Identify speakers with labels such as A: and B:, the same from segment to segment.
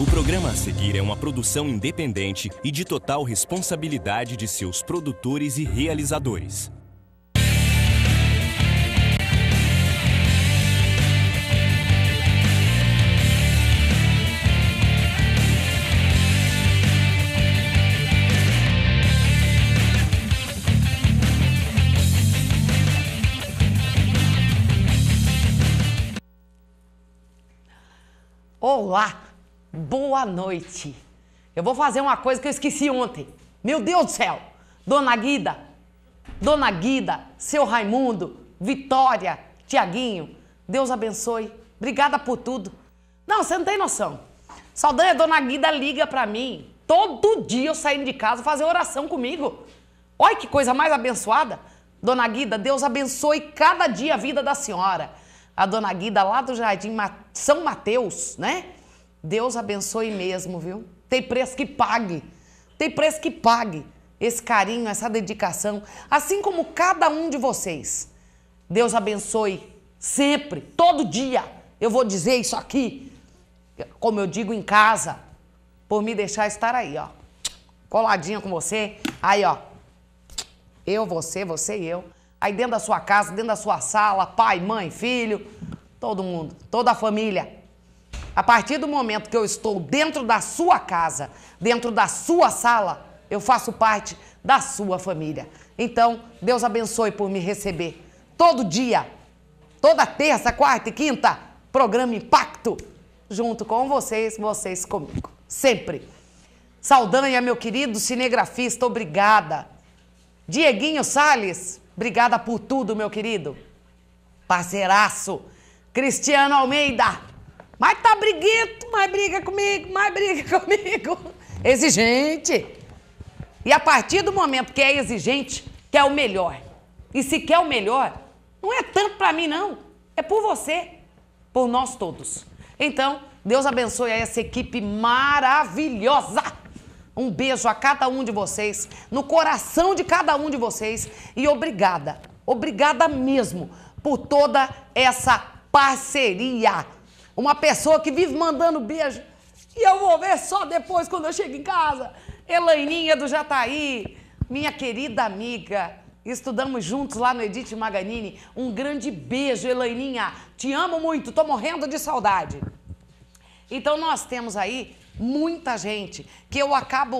A: O programa a seguir é uma produção independente e de total responsabilidade de seus produtores e realizadores.
B: Olá! Boa noite. Eu vou fazer uma coisa que eu esqueci ontem. Meu Deus do céu! Dona Guida, Dona Guida, seu Raimundo, Vitória, Tiaguinho, Deus abençoe. Obrigada por tudo. Não, você não tem noção. Saldanha, Dona Guida liga para mim. Todo dia eu saindo de casa fazer oração comigo. Olha que coisa mais abençoada. Dona Guida, Deus abençoe cada dia a vida da senhora. A Dona Guida lá do Jardim São Mateus, né? Deus abençoe mesmo, viu? Tem preço que pague. Tem preço que pague esse carinho, essa dedicação, assim como cada um de vocês. Deus abençoe sempre, todo dia. Eu vou dizer isso aqui, como eu digo em casa, por me deixar estar aí, ó. Coladinha com você, aí, ó. Eu, você, você e eu. Aí dentro da sua casa, dentro da sua sala, pai, mãe, filho, todo mundo, toda a família. A partir do momento que eu estou dentro da sua casa, dentro da sua sala, eu faço parte da sua família. Então, Deus abençoe por me receber. Todo dia, toda terça, quarta e quinta, programa Impacto. Junto com vocês, vocês comigo. Sempre. Saudanha, meu querido cinegrafista, obrigada. Dieguinho Sales, obrigada por tudo, meu querido. Parceiraço. Cristiano Almeida, mas tá briguento, mais briga comigo, mais briga comigo. Exigente. E a partir do momento que é exigente, quer o melhor. E se quer o melhor, não é tanto para mim, não. É por você, por nós todos. Então, Deus abençoe a essa equipe maravilhosa. Um beijo a cada um de vocês, no coração de cada um de vocês. E obrigada, obrigada mesmo por toda essa parceria uma pessoa que vive mandando beijo. E eu vou ver só depois quando eu chego em casa. Elaininha do Jataí, minha querida amiga. Estudamos juntos lá no Edith Maganini. Um grande beijo, Elaininha. Te amo muito, tô morrendo de saudade. Então nós temos aí muita gente que eu acabo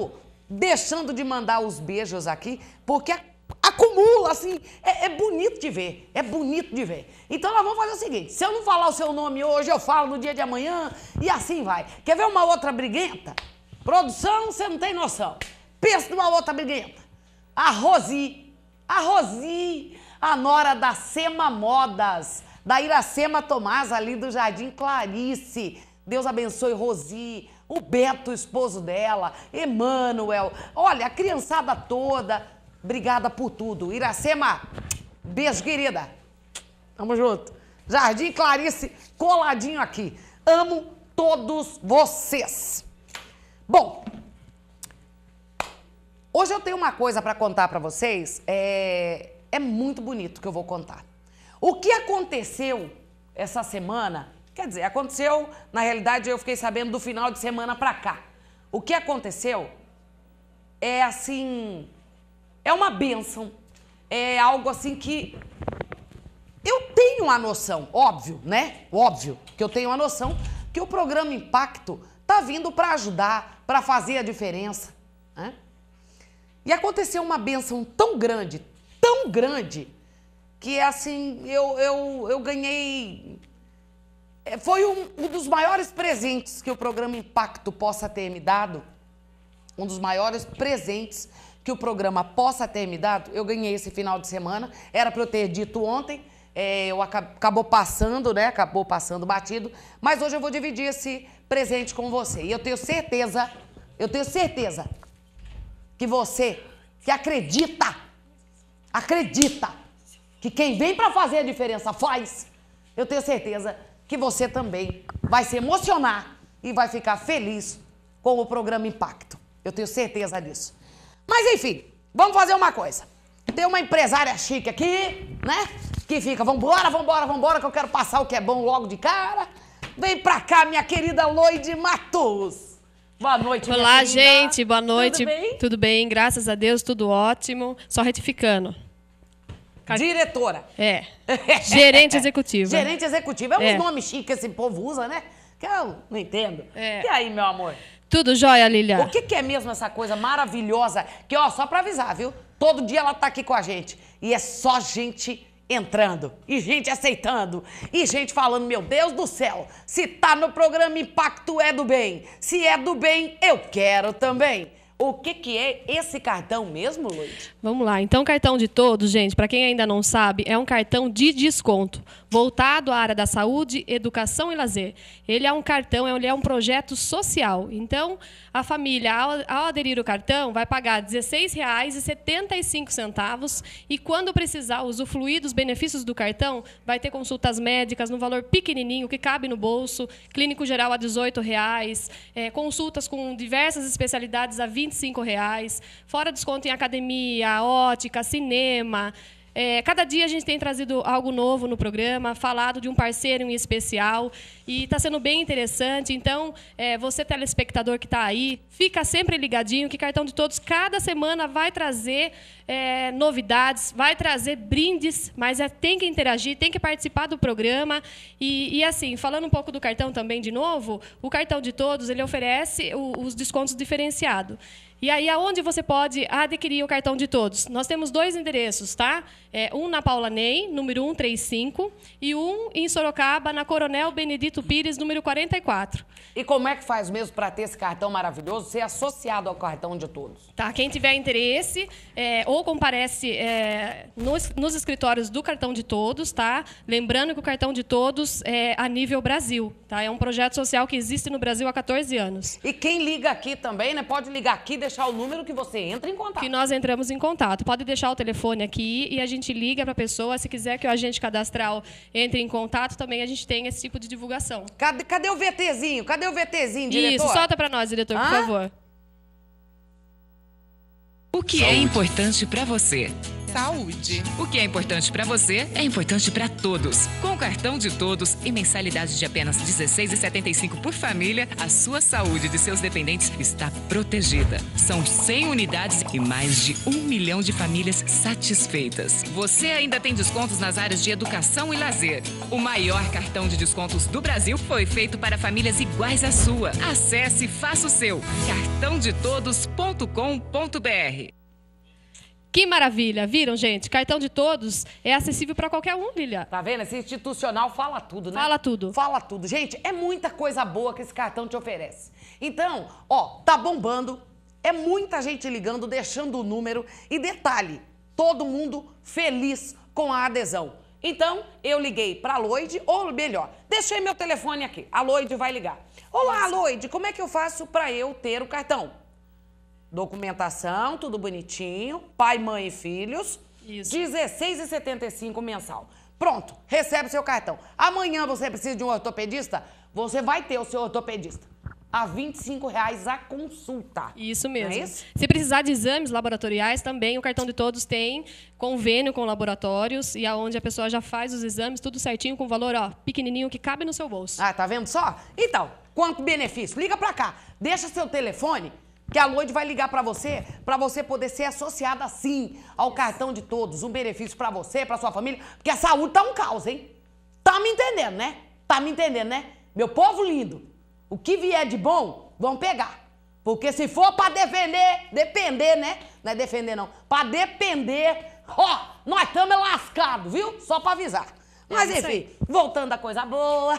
B: deixando de mandar os beijos aqui, porque acumula, assim. É, é, bonito de ver. É bonito de ver. Então nós vamos fazer o seguinte: se eu não falar o seu nome hoje, eu falo no dia de amanhã e assim vai. Quer ver uma outra briguenta? Produção, você não tem noção. Pensa numa outra briguenta. A Rosi. A Rosi, a nora da Sema Modas, da Iracema Tomás, ali do Jardim Clarice. Deus abençoe Rosi, o Beto, o esposo dela, Emanuel. Olha, a criançada toda. Obrigada por tudo. Iracema, beijo, querida. Tamo junto. Jardim Clarice, coladinho aqui. Amo todos vocês. Bom, hoje eu tenho uma coisa para contar para vocês. É, é muito bonito que eu vou contar. O que aconteceu essa semana? Quer dizer, aconteceu, na realidade, eu fiquei sabendo do final de semana para cá. O que aconteceu é assim é uma bênção. É algo assim que eu tenho uma noção, óbvio, né? Óbvio que eu tenho uma noção que o programa Impacto tá vindo para ajudar, para fazer a diferença. Né? E aconteceu uma benção tão grande, tão grande, que assim, eu, eu, eu ganhei. É, foi um, um dos maiores presentes que o programa Impacto possa ter me dado. Um dos maiores presentes que o programa possa ter me dado, eu ganhei esse final de semana, era para eu ter dito ontem, é, eu acab acabou passando, né? Acabou passando batido, mas hoje eu vou dividir esse presente com você. E eu tenho certeza, eu tenho certeza que você que acredita, acredita que quem vem para fazer a diferença faz, eu tenho certeza que você também vai se emocionar e vai ficar feliz com o programa Impacto. Eu tenho certeza disso. Mas enfim, vamos fazer uma coisa. Tem uma empresária chique aqui, né? Que fica, vambora, vambora, vambora, que eu quero passar o que é bom logo de cara. Vem pra cá, minha querida Loide Matos.
C: Boa noite, Olá, gente. Boa noite. Tudo bem? Tudo bem? Graças a Deus, tudo ótimo. Só retificando.
B: Diretora.
C: É. Gerente executiva. Gerente
B: executiva. É, é. um nome chique que esse povo usa, né? Que eu não entendo. É. E aí, meu amor? Tudo jóia, Lilian. O que, que, é mesmo essa coisa maravilhosa? Que, ó, só pra avisar, viu? Todo dia ela tá aqui com a gente. E é só gente entrando, e gente aceitando, e gente falando, meu Deus do céu, se tá no programa Impacto é do Bem. Se é do bem, eu quero também. O que, que é esse cartão mesmo, Luiz?
C: Vamos lá. Então, cartão de todos, gente, para quem ainda não sabe, é um cartão de desconto voltado à área da saúde, educação e lazer. Ele é um cartão, ele é um projeto social. Então, a família, ao, ao aderir o cartão, vai pagar R$ 16,75 e, quando precisar usufruir dos benefícios do cartão, vai ter consultas médicas no valor pequenininho, que cabe no bolso, clínico geral a R$ 18,00, é, consultas com diversas especialidades a R$ 25,00, fora desconto em academia, ótica, cinema, é, cada dia a gente tem trazido algo novo no programa, falado de um parceiro em especial e está sendo bem interessante. Então, é, você telespectador que está aí, fica sempre ligadinho que Cartão de Todos cada semana vai trazer é, novidades, vai trazer brindes, mas é, tem que interagir, tem que participar do programa. E, e, assim, falando um pouco do cartão também de novo, o Cartão de Todos ele oferece o, os descontos diferenciados. E aí, aonde você pode adquirir o cartão de todos? Nós temos dois endereços, tá? É, um na Paula Ney, número 135, e um em Sorocaba, na Coronel Benedito Pires, número 44. E como é que faz mesmo para ter esse cartão maravilhoso, ser associado ao cartão de todos? Tá, quem tiver interesse, é, ou comparece é, nos, nos, escritórios do cartão de todos, tá? Lembrando que o cartão de todos é a nível Brasil, tá? É um projeto social que existe no Brasil há 14 anos. E quem liga aqui também, né? Pode ligar aqui, deixa deixar o número que você entra em contato. Que nós entramos em contato. Pode deixar o telefone aqui e a gente liga para a pessoa. Se quiser que o agente cadastral entre em contato, também a gente tem esse tipo de divulgação. Cadê, cadê o VTzinho? Cadê o VTzinho, diretor? Isso, solta para nós, diretor, Hã? por favor.
D: O que
B: é Saúde. é importante para você?
D: Saúde. O que é importante para você é importante para todos. Com o cartão de todos e mensalidade de apenas R$ 16,75 por família, a sua saúde de seus dependentes está protegida. São 100 unidades e mais de um milhão de famílias satisfeitas. Você ainda tem descontos nas áreas de educação e lazer. O maior cartão de descontos do Brasil foi feito para famílias iguais à sua. Acesse e faça o seu cartao-de-todos.com.br
C: que maravilha, viram, gente? Cartão de todos é acessível para qualquer um, Lilia. Tá vendo? Esse institucional fala tudo, né? Fala
B: tudo. Fala tudo. Gente, é muita coisa boa que esse cartão te oferece. Então, ó, tá bombando, é muita gente ligando, deixando o número. E detalhe, todo mundo feliz com a adesão. Então, eu liguei para a Loide, ou melhor, deixei meu telefone aqui. A Loide vai ligar. Olá, Loide, como é que eu faço para eu ter o cartão? Documentação, tudo bonitinho. Pai, mãe e filhos. R$16,75 mensal. Pronto, recebe seu cartão. Amanhã você precisa de um ortopedista? Você vai ter o seu ortopedista a 25 reais a
C: consulta. Isso é mesmo. É isso? Se precisar de exames laboratoriais, também o cartão de todos tem convênio com laboratórios e aonde a pessoa já faz os exames, tudo certinho, com valor ó, pequenininho que cabe no seu bolso. Ah, tá vendo só? Então, quanto benefício? Liga para cá, deixa seu telefone
B: que a Lloyd vai ligar para você, para você poder ser associada sim ao cartão de todos, um benefício para você, para sua família, porque a saúde tá um caos, hein? Tá me entendendo, né? Tá me entendendo, né? Meu povo lindo, o que vier de bom, vão pegar. Porque se for para defender, depender, né? Não é defender não, para depender, ó, nós estamos lascados, viu? Só para avisar. É Mas enfim, voltando à coisa boa.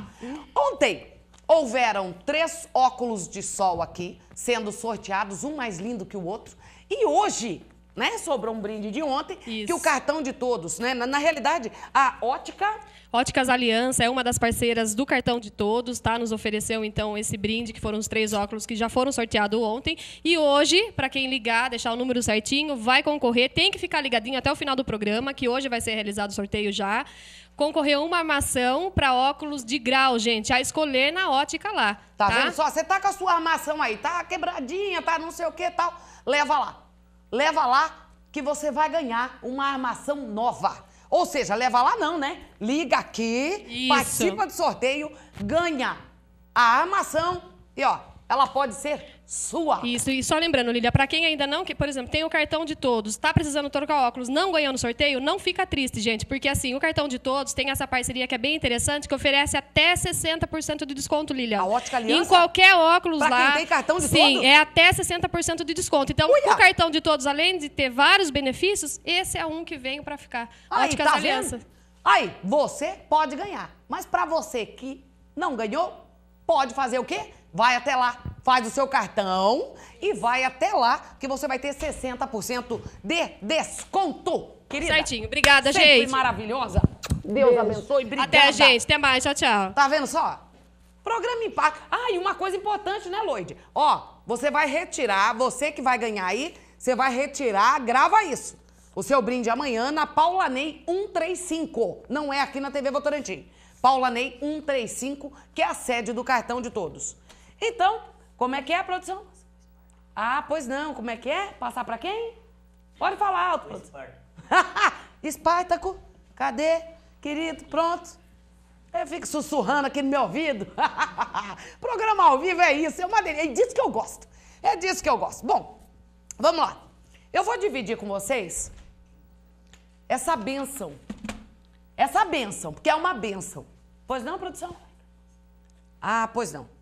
B: Ontem Houveram três óculos de sol aqui, sendo sorteados, um mais lindo que o outro. E hoje né? Sobrou um brinde de ontem,
C: Isso. que o cartão de todos, né? Na, na, realidade, a Ótica. Óticas Aliança é uma das parceiras do cartão de todos, tá? Nos ofereceu então esse brinde, que foram os três óculos que já foram sorteados ontem. E hoje, para quem ligar, deixar o número certinho, vai concorrer. Tem que ficar ligadinho até o final do programa, que hoje vai ser realizado o sorteio já. Concorreu uma armação para óculos de grau, gente, a escolher na ótica lá. Tá, tá? vendo só? Você
B: tá com a sua armação aí, tá quebradinha, tá não sei o que tal. Leva lá leva lá que você vai ganhar uma armação nova. Ou seja, leva lá não, né? Liga aqui, Isso. participa
C: do sorteio, ganha a armação e ó, ela pode ser sua. Isso, e só lembrando, Lilia, para quem ainda não, que, por exemplo, tem o cartão de todos, está precisando trocar óculos, não ganhou no sorteio, não fica triste, gente, porque assim, o cartão de todos tem essa parceria que é bem interessante, que oferece até 60% de desconto, Lilia. A ótica aliança? Em qualquer óculos pra lá. Quem tem cartão de sim, todos? é até 60% de desconto. Então, Uia. o cartão de todos, além de ter vários benefícios, esse é um que vem para ficar. Aí, Óticas tá Aliança. Vendo? Aí, você pode ganhar, mas para
B: você que não ganhou, pode fazer o quê? Vai até lá, faz o seu cartão e vai até lá que você vai ter 60% de desconto.
C: Querida, Certinho, obrigada, sempre gente. maravilhosa. Deus, Deus. abençoe, obrigada. Até, gente,
B: até mais, tchau, tchau. Tá vendo só? Programa Impacto. Ah, e uma coisa importante, né, Loide? Ó, você vai retirar, você que vai ganhar aí, você vai retirar, grava isso. O seu brinde amanhã na Paula Ney 135. Não é aqui na TV Votorantim. Paula Ney 135, que é a sede do cartão de todos. Então, como é que é a produção? Ah, pois não, como é que é? Passar para quem? Pode falar, alto. Espartaco, cadê? Querido, pronto. Eu fico sussurrando aqui no meu ouvido. Programa ao vivo é isso, é uma delícia. É disso que eu gosto. É disso que eu gosto. Bom, vamos lá. Eu vou dividir com vocês essa benção. Essa benção, porque é uma benção. Pois não, produção? Ah, pois não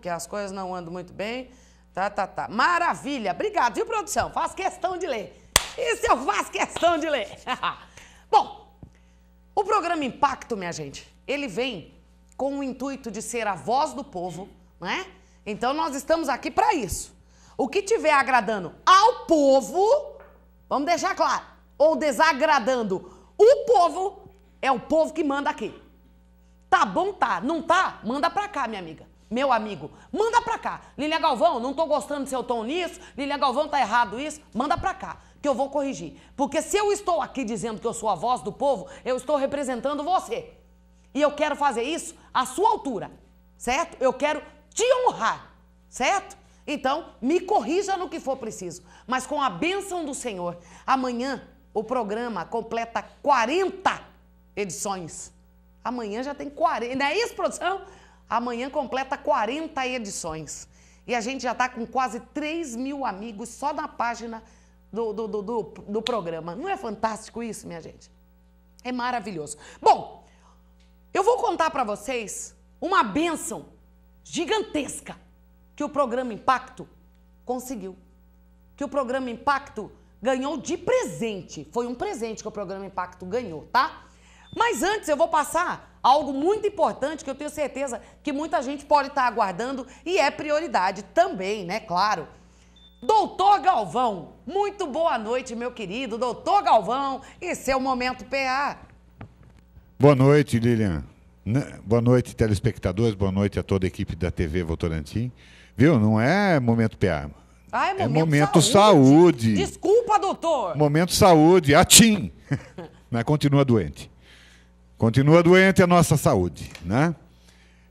B: que as coisas não andam muito bem. Tá, tá, tá. Maravilha. Obrigado, viu, produção? Faz questão de ler. Isso eu faço questão de ler. Bom, o programa Impacto, minha gente, ele vem com o intuito de ser a voz do povo, né? Então nós estamos aqui para isso. O que tiver agradando ao povo, vamos deixar claro, ou desagradando o povo, é o povo que manda aqui. Tá bom, tá. Não tá? Manda pra cá, minha amiga. Meu amigo, manda pra cá. Lilia Galvão, não tô gostando do seu tom nisso. Lilia Galvão tá errado isso. Manda pra cá, que eu vou corrigir. Porque se eu estou aqui dizendo que eu sou a voz do povo, eu estou representando você. E eu quero fazer isso à sua altura, certo? Eu quero te honrar, certo? Então, me corrija no que for preciso. Mas com a bênção do Senhor, amanhã o programa completa 40 edições. Amanhã já tem 40. Não é isso, produção? Amanhã completa 40 edições. E a gente já está com quase 3 mil amigos só na página do, do, do, do, do programa. Não é fantástico isso, minha gente? É maravilhoso. Bom, eu vou contar para vocês uma benção gigantesca que o programa Impacto conseguiu. Que o programa Impacto ganhou de presente. Foi um presente que o programa Impacto ganhou, tá? Mas antes eu vou passar algo muito importante que eu tenho certeza que muita gente pode estar aguardando e é prioridade também, né? Claro. Doutor Galvão, muito boa noite, meu querido doutor Galvão e seu Momento PA.
E: Boa noite, Lilian. Né, boa noite, telespectadores. Boa noite a toda a equipe da TV Votorantim. Viu? Não é Momento PA. Ah, é, é Momento, é momento saúde. saúde. Desculpa, doutor. Momento Saúde. Atim. Mas né, continua doente. Continua doente a nossa saúde, né?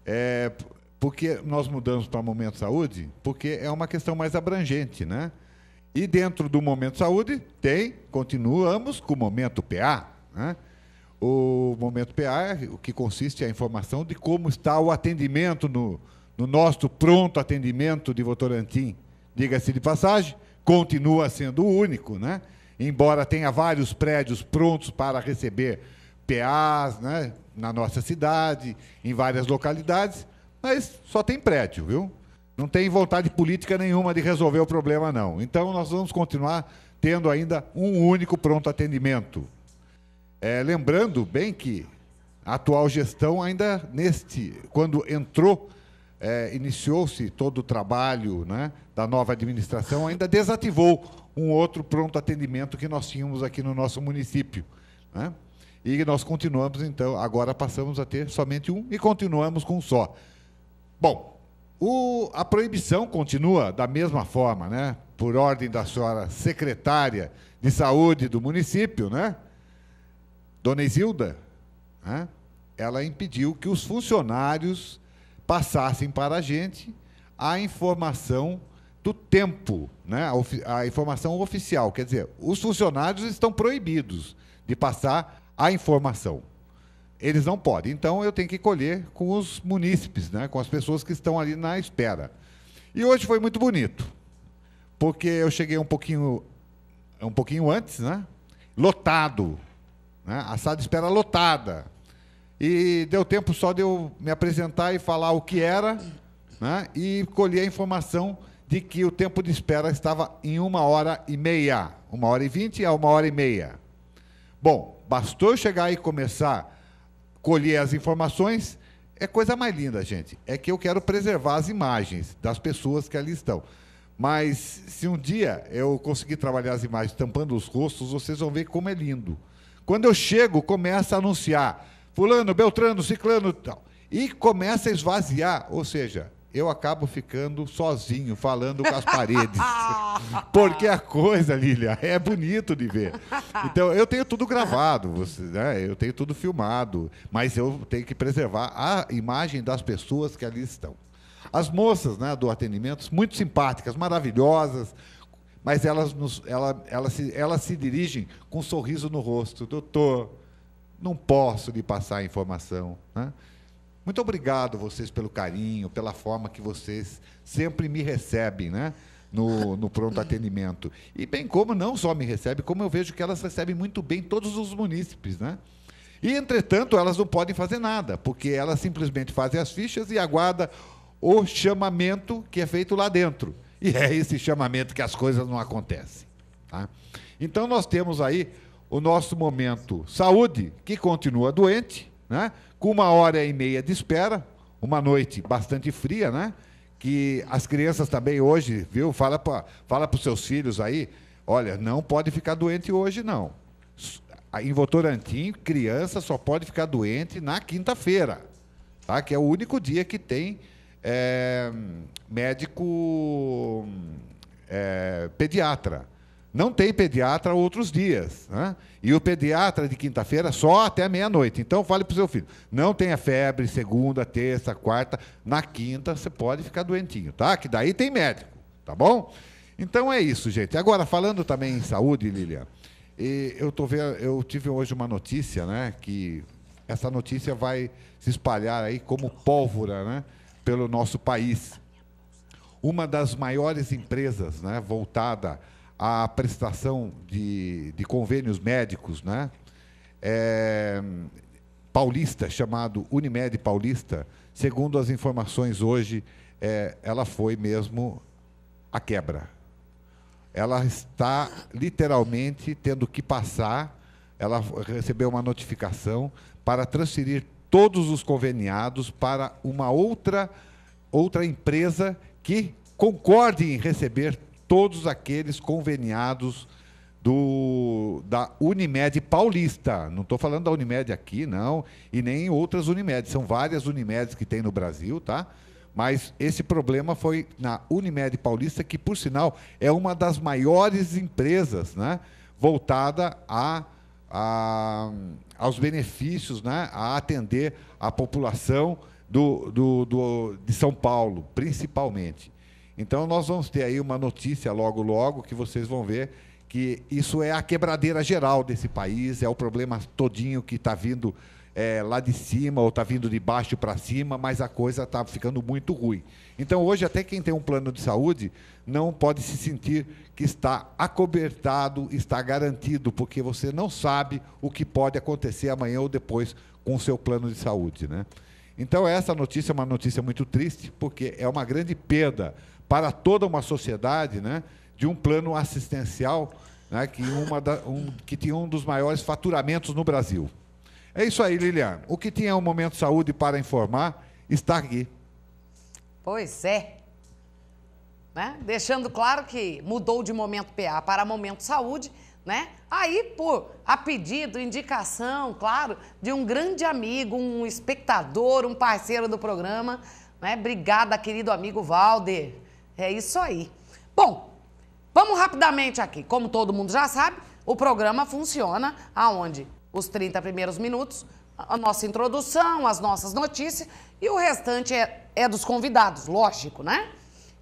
E: É, porque nós mudamos para momento saúde, porque é uma questão mais abrangente, né? E dentro do momento saúde tem, continuamos com o momento PA, né? O momento PA, é o que consiste é a informação de como está o atendimento no, no nosso pronto atendimento de Votorantim. Diga-se de passagem, continua sendo o único, né? Embora tenha vários prédios prontos para receber PAs, né? na nossa cidade, em várias localidades, mas só tem prédio, viu? Não tem vontade política nenhuma de resolver o problema, não. Então, nós vamos continuar tendo ainda um único pronto atendimento. É, lembrando bem que a atual gestão, ainda neste, quando entrou, é, iniciou-se todo o trabalho né, da nova administração, ainda desativou um outro pronto atendimento que nós tínhamos aqui no nosso município. Né? E nós continuamos, então, agora passamos a ter somente um e continuamos com um só. Bom, o, a proibição continua da mesma forma, né? Por ordem da senhora secretária de saúde do município, né? Dona Isilda, né? ela impediu que os funcionários passassem para a gente a informação do tempo, né? a, a informação oficial. Quer dizer, os funcionários estão proibidos de passar a informação. Eles não podem. Então eu tenho que colher com os munícipes, né? com as pessoas que estão ali na espera. E hoje foi muito bonito, porque eu cheguei um pouquinho, um pouquinho antes, né? lotado. Né? A sala de espera lotada. E deu tempo só de eu me apresentar e falar o que era né? e colher a informação de que o tempo de espera estava em uma hora e meia. Uma hora e vinte a uma hora e meia. Bom, bastou chegar e começar a colher as informações. É coisa mais linda, gente. É que eu quero preservar as imagens das pessoas que ali estão. Mas se um dia eu conseguir trabalhar as imagens tampando os rostos, vocês vão ver como é lindo. Quando eu chego, começa a anunciar fulano, beltrano, ciclano, tal. E começa a esvaziar, ou seja, eu acabo ficando sozinho, falando com as paredes. Porque a coisa, Lilia, é bonito de ver. Então, eu tenho tudo gravado, você, né? eu tenho tudo filmado, mas eu tenho que preservar a imagem das pessoas que ali estão. As moças né, do atendimento, muito simpáticas, maravilhosas, mas elas, nos, ela, elas, se, elas se dirigem com um sorriso no rosto. Doutor, não posso lhe passar a informação. Né? Muito obrigado vocês pelo carinho, pela forma que vocês sempre me recebem, né? No, no, pronto atendimento. E bem como não só me recebe, como eu vejo que elas recebem muito bem todos os munícipes, né? E, entretanto, elas não podem fazer nada, porque elas simplesmente fazem as fichas e aguardam o chamamento que é feito lá dentro. E é esse chamamento que as coisas não acontecem. Tá? Então, nós temos aí o nosso momento saúde, que continua doente, né? com uma hora e meia de espera, uma noite bastante fria, né? Que as crianças também hoje, viu? Fala para fala os seus filhos aí, olha, não pode ficar doente hoje, não. Em Votorantim, criança só pode ficar doente na quinta-feira, tá? Que é o único dia que tem é, médico é, pediatra não tem pediatra outros dias. Né? E o pediatra de quinta-feira só até meia-noite. Então, fale para o seu filho: não tenha febre segunda, terça, quarta. Na quinta, você pode ficar doentinho, tá? Que daí tem médico, tá bom? Então é isso, gente. Agora, falando também em saúde, Lilian, eu, tô vendo, eu tive hoje uma notícia, né? Que essa notícia vai se espalhar aí como pólvora, né? Pelo nosso país. Uma das maiores empresas, né? Voltada a prestação de, de convênios médicos, né? É, paulista, chamado Unimed Paulista, segundo as informações hoje, é, ela foi mesmo a quebra. Ela está literalmente tendo que passar, ela recebeu uma notificação para transferir todos os conveniados para uma outra outra empresa que concorde em receber todos aqueles conveniados do, da Unimed Paulista. Não estou falando da Unimed aqui, não, e nem outras Unimed. São várias Unimedes que tem no Brasil, tá? Mas esse problema foi na Unimed Paulista, que, por sinal, é uma das maiores empresas né, voltada a, a aos benefícios, né, a atender a população do, do, do de São Paulo, principalmente. Então nós vamos ter aí uma notícia logo logo que vocês vão ver que isso é a quebradeira geral desse país, é o problema todinho que está vindo é, lá de cima ou está vindo de baixo para cima, mas a coisa está ficando muito ruim. Então, hoje, até quem tem um plano de saúde não pode se sentir que está acobertado, está garantido, porque você não sabe o que pode acontecer amanhã ou depois com o seu plano de saúde. Né? Então, essa notícia é uma notícia muito triste, porque é uma grande perda para toda uma sociedade, né, de um plano assistencial né, que, uma da, um, que tinha um dos maiores faturamentos no Brasil. É isso aí, Liliane. O que tinha o é um Momento Saúde para informar está aqui.
B: Pois é. Né? Deixando claro que mudou de Momento PA para Momento Saúde, né? Aí, por a pedido, indicação, claro, de um grande amigo, um espectador, um parceiro do programa, né? Obrigada, querido amigo Valder. É isso aí. Bom, vamos rapidamente aqui. Como todo mundo já sabe, o programa funciona aonde os 30 primeiros minutos, a nossa introdução, as nossas notícias e o restante é, é dos convidados, lógico, né?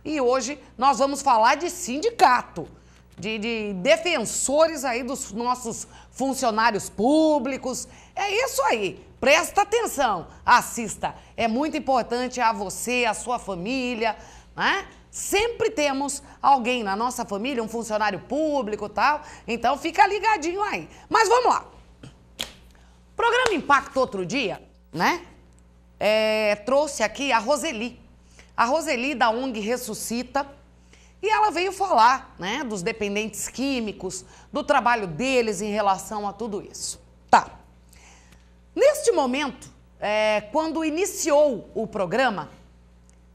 B: E hoje nós vamos falar de sindicato, de, de defensores aí dos nossos funcionários públicos. É isso aí. Presta atenção, assista. É muito importante a você, a sua família, né? Sempre temos alguém na nossa família, um funcionário público tal. Então fica ligadinho aí. Mas vamos lá. Programa Impacto outro dia, né? É, trouxe aqui a Roseli. A Roseli da ONG Ressuscita. E ela veio falar né, dos dependentes químicos, do trabalho deles em relação a tudo isso. Tá. Neste momento, é, quando iniciou o programa,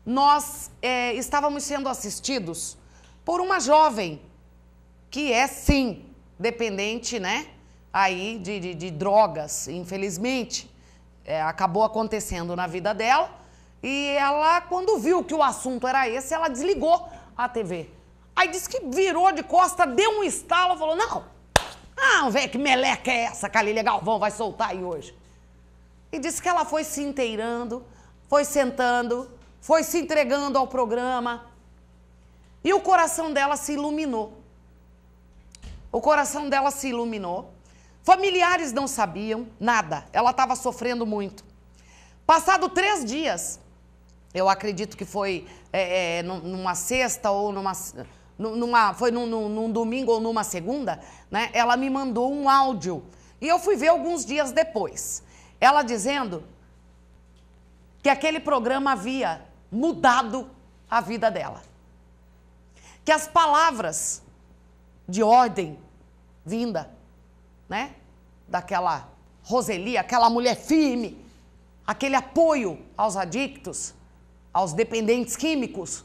B: nós é, estávamos sendo assistidos por uma jovem que é sim dependente, né? Aí de, de, de drogas, infelizmente. É, acabou acontecendo na vida dela. E ela, quando viu que o assunto era esse, ela desligou a TV. Aí disse que virou de costa, deu um estalo, falou: não, ah, velho, que meleca é essa? Calília Galvão vai soltar aí hoje. E disse que ela foi se inteirando, foi sentando, foi se entregando ao programa. E o coração dela se iluminou. O coração dela se iluminou. Familiares não sabiam nada, ela estava sofrendo muito. Passado três dias, eu acredito que foi é, é, numa sexta ou numa. numa foi num, num, num, domingo ou numa segunda, né? Ela me mandou um áudio. E eu fui ver alguns dias depois. Ela dizendo que aquele programa havia mudado a vida dela. Que as palavras de ordem vinda, né? Daquela Roseli, aquela mulher firme, aquele apoio aos adictos, aos dependentes químicos,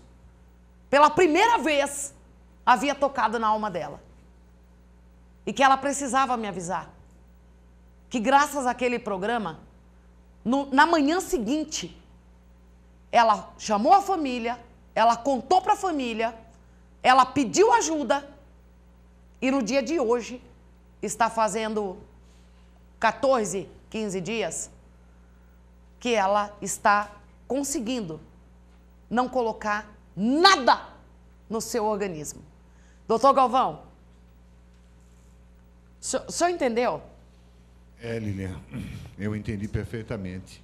B: pela primeira vez havia tocado na alma dela. E que ela precisava me avisar. Que graças àquele programa, no, na manhã seguinte, ela chamou a família, ela contou para a família, ela pediu ajuda e no dia de hoje está fazendo 14, 15 dias que ela está conseguindo não colocar nada no seu organismo. Doutor Galvão, o senhor entendeu?
E: É, Lilian, eu entendi perfeitamente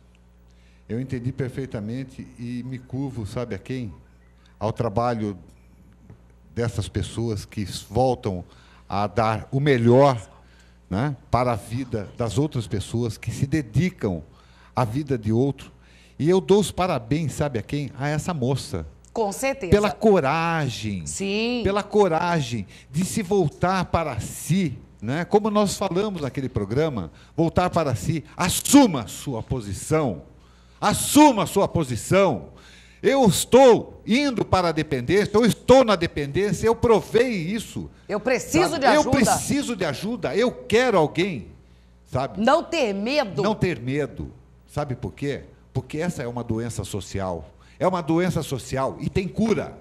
E: eu entendi perfeitamente e me curvo, sabe a quem? Ao trabalho dessas pessoas que voltam a dar o melhor né, para a vida das outras pessoas, que se dedicam à vida de outro. E eu dou os parabéns, sabe a quem? A essa moça.
B: Com certeza. Pela
E: coragem. Sim. Pela coragem de se voltar para si, né? Como nós falamos naquele programa, voltar para si, assuma sua posição assuma a sua posição. Eu estou indo para a dependência, eu estou na dependência, eu provei isso. Eu
B: preciso sabe? de ajuda. Eu preciso
E: de ajuda, eu quero alguém, sabe? Não ter medo. Não ter medo. Sabe por quê? Porque essa é uma doença social. É uma doença social e tem cura.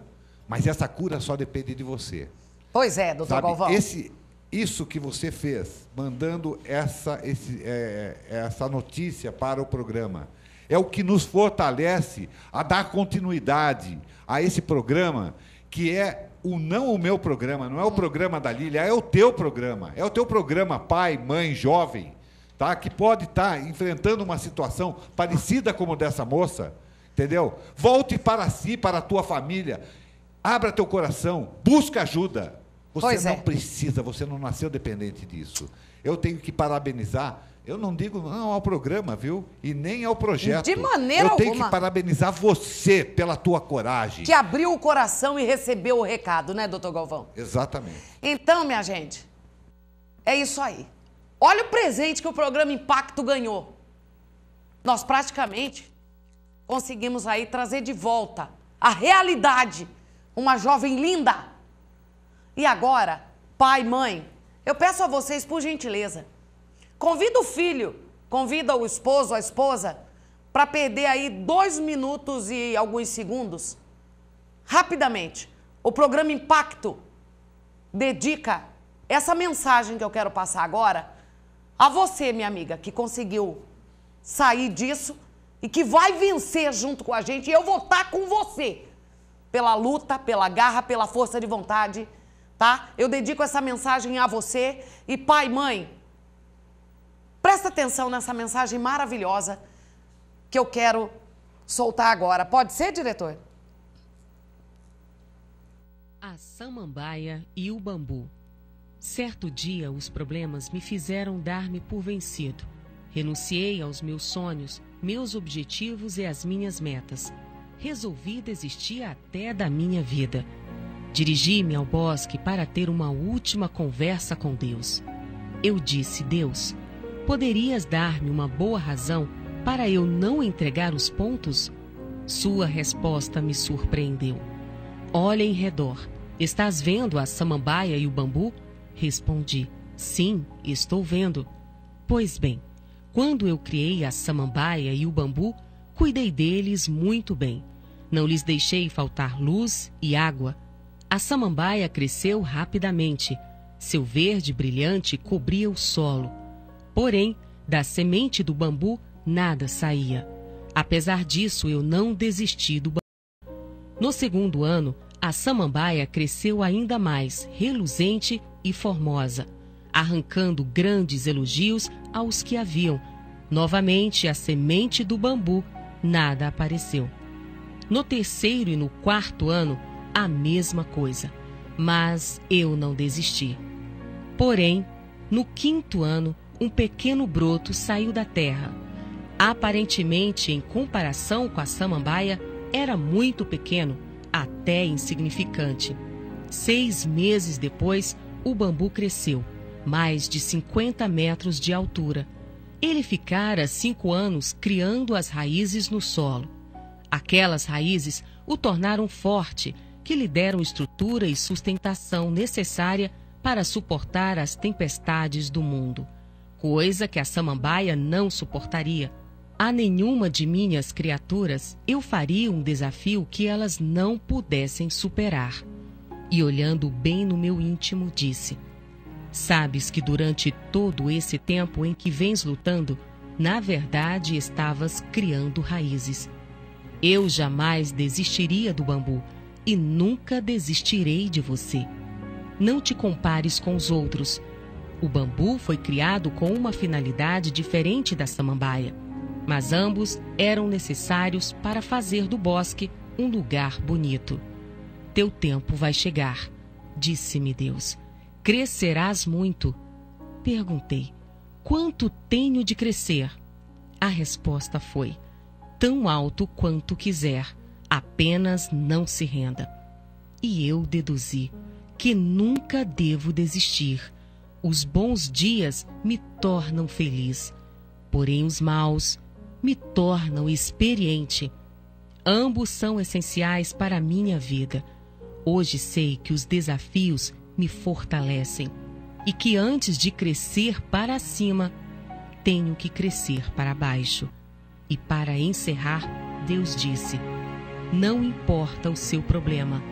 E: Mas essa cura só depende de você.
B: Pois é, doutor sabe? Galvão. Esse,
E: isso que você fez, mandando essa, esse, é, é essa notícia para o programa é o que nos fortalece a dar continuidade a esse programa que é o não o meu programa, não é o hum. programa da Lília, é o teu programa, é o teu programa pai, mãe, jovem, tá? Que pode estar tá enfrentando uma situação parecida como dessa moça, entendeu? Volte para si, para a tua família, abra teu coração, busca ajuda. Você pois não é. precisa, você não nasceu dependente disso. Eu tenho que parabenizar eu não digo não ah, ao programa, viu? E nem ao projeto. De maneira alguma. Eu tenho alguma. que parabenizar você pela tua coragem. Que
B: abriu o coração e recebeu o recado, né, doutor Galvão?
E: Exatamente.
B: Então, minha gente, é isso aí. Olha o presente que o programa Impacto ganhou. Nós praticamente conseguimos aí trazer de volta a realidade. Uma jovem linda. E agora, pai, mãe, eu peço a vocês, por gentileza, Convida o filho, convida o esposo, a esposa, para perder aí dois minutos e alguns segundos. Rapidamente, o programa Impacto dedica essa mensagem que eu quero passar agora a você, minha amiga, que conseguiu sair disso e que vai vencer junto com a gente. E eu vou estar tá com você pela luta, pela garra, pela força de vontade, tá? Eu dedico essa mensagem a você. E pai, mãe, Presta atenção nessa mensagem maravilhosa que eu quero soltar agora. Pode ser, diretor?
D: A samambaia e o bambu. Certo dia, os problemas me fizeram dar-me por vencido. Renunciei aos meus sonhos, meus objetivos e às minhas metas. Resolvi desistir até da minha vida. Dirigi-me ao bosque para ter uma última conversa com Deus. Eu disse: Deus, poderias dar-me uma boa razão para eu não entregar os pontos? Sua resposta me surpreendeu. Olha em redor. Estás vendo a samambaia e o bambu? Respondi. Sim, estou vendo. Pois bem, quando eu criei a samambaia e o bambu, cuidei deles muito bem. Não lhes deixei faltar luz e água. A samambaia cresceu rapidamente. Seu verde brilhante cobria o solo Porém, da semente do bambu nada saía. Apesar disso, eu não desisti do bambu. No segundo ano, a samambaia cresceu ainda mais, reluzente e formosa, arrancando grandes elogios aos que a viam. Novamente, a semente do bambu nada apareceu. No terceiro e no quarto ano, a mesma coisa. Mas eu não desisti. Porém, no quinto ano, um pequeno broto saiu da terra. Aparentemente, em comparação com a samambaia, era muito pequeno, até insignificante. Seis meses depois, o bambu cresceu, mais de 50 metros de altura. Ele ficara cinco anos criando as raízes no solo. Aquelas raízes o tornaram forte, que lhe deram estrutura e sustentação necessária para suportar as tempestades do mundo coisa que a samambaia não suportaria. A nenhuma de minhas criaturas eu faria um desafio que elas não pudessem superar. E olhando bem no meu íntimo, disse: Sabes que durante todo esse tempo em que vens lutando, na verdade estavas criando raízes. Eu jamais desistiria do bambu e nunca desistirei de você. Não te compares com os outros o bambu foi criado com uma finalidade diferente da samambaia, mas ambos eram necessários para fazer do bosque um lugar bonito. Teu tempo vai chegar, disse-me Deus. Crescerás muito. Perguntei: Quanto tenho de crescer? A resposta foi: Tão alto quanto quiser, apenas não se renda. E eu deduzi que nunca devo desistir os bons dias me tornam feliz, porém os maus me tornam experiente. Ambos são essenciais para a minha vida. Hoje sei que os desafios me fortalecem e que antes de crescer para cima, tenho que crescer para baixo. E para encerrar, Deus disse: Não importa o seu problema,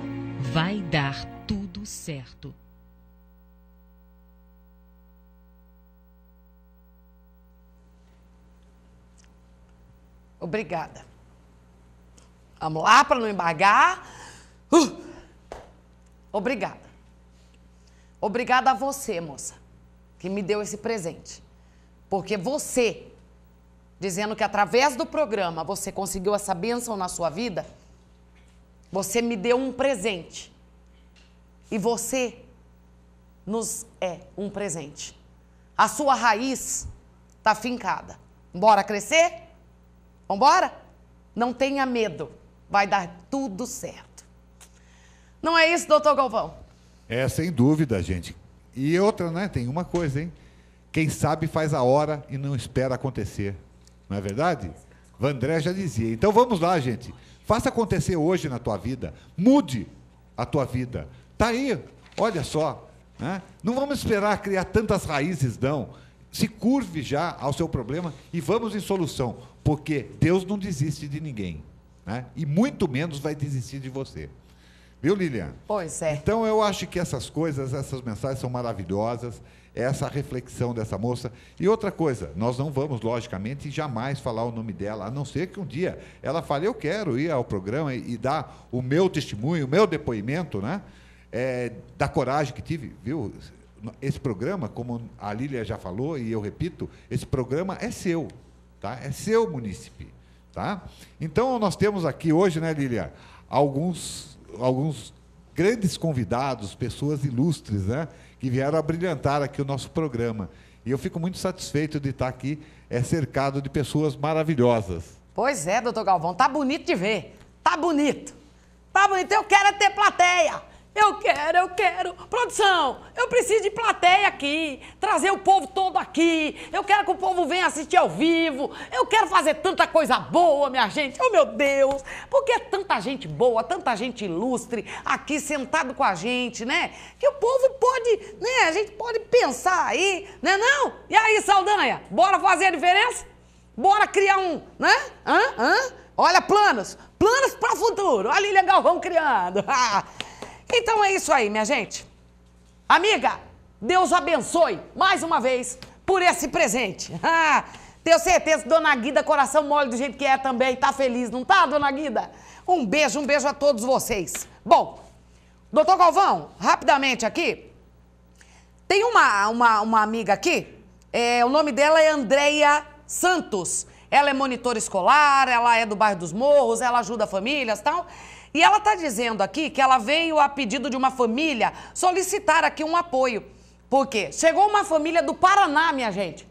D: vai dar tudo certo.
B: Obrigada. Vamos lá para não embargar. Uh! Obrigada. Obrigada a você, moça, que me deu esse presente. Porque você, dizendo que através do programa você conseguiu essa bênção na sua vida, você me deu um presente. E você nos é um presente. A sua raiz está fincada. Bora crescer? Vambora? Não tenha medo, vai dar tudo certo. Não é isso, doutor Galvão?
E: É, sem dúvida, gente. E outra, né? Tem uma coisa, hein? Quem sabe faz a hora e não espera acontecer. Não é verdade? Vandré já dizia. Então vamos lá, gente. Faça acontecer hoje na tua vida. Mude a tua vida. Tá aí, olha só. Né? Não vamos esperar criar tantas raízes, não se curve já ao seu problema e vamos em solução, porque Deus não desiste de ninguém, né? e muito menos vai desistir de você. Viu, Lilian? Pois é. Então, eu acho que essas coisas, essas mensagens são maravilhosas, é essa reflexão dessa moça. E outra coisa, nós não vamos, logicamente, jamais falar o nome dela, a não ser que um dia ela fale, eu quero ir ao programa e, e dar o meu testemunho, o meu depoimento, né? É, da coragem que tive, viu? esse programa, como a Lília já falou e eu repito, esse programa é seu, tá? É seu munícipe, tá? Então nós temos aqui hoje, né, Lília, alguns alguns grandes convidados, pessoas ilustres, né, que vieram a brilhantar aqui o nosso programa. E eu fico muito satisfeito de estar aqui é, cercado de pessoas maravilhosas.
B: Pois é, doutor Galvão, tá bonito de ver. Tá bonito. Tá bonito, eu quero é ter plateia. Eu quero, eu quero. Produção, eu preciso de plateia aqui. Trazer o povo todo aqui. Eu quero que o povo venha assistir ao vivo. Eu quero fazer tanta coisa boa, minha gente. Oh, meu Deus. Porque é tanta gente boa, tanta gente ilustre aqui sentado com a gente, né? Que o povo pode, né? A gente pode pensar aí, né não? E aí, Saldanha, bora fazer a diferença? Bora criar um, né? Hã? Hã? Olha, planos. Planos para o futuro. Olha Lilian Galvão criando. Ah, então é isso aí, minha gente. Amiga, Deus abençoe mais uma vez por esse presente. Ah, tenho certeza que Dona Guida, coração mole do jeito que é também, tá feliz, não tá, Dona Guida? Um beijo, um beijo a todos vocês. Bom, doutor Galvão, rapidamente aqui, tem uma, uma, uma amiga aqui, é, o nome dela é Andreia Santos. Ela é monitora escolar, ela é do bairro dos Morros, ela ajuda famílias e tal. E ela está dizendo aqui que ela veio a pedido de uma família solicitar aqui um apoio. Por quê? Chegou uma família do Paraná, minha gente.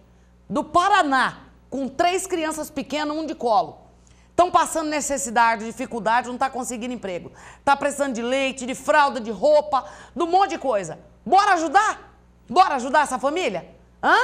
B: Do Paraná, com três crianças pequenas, um de colo. Estão passando necessidade, dificuldade, não está conseguindo emprego. Está precisando de leite, de fralda, de roupa, de um monte de coisa. Bora ajudar? Bora ajudar essa família? Hã?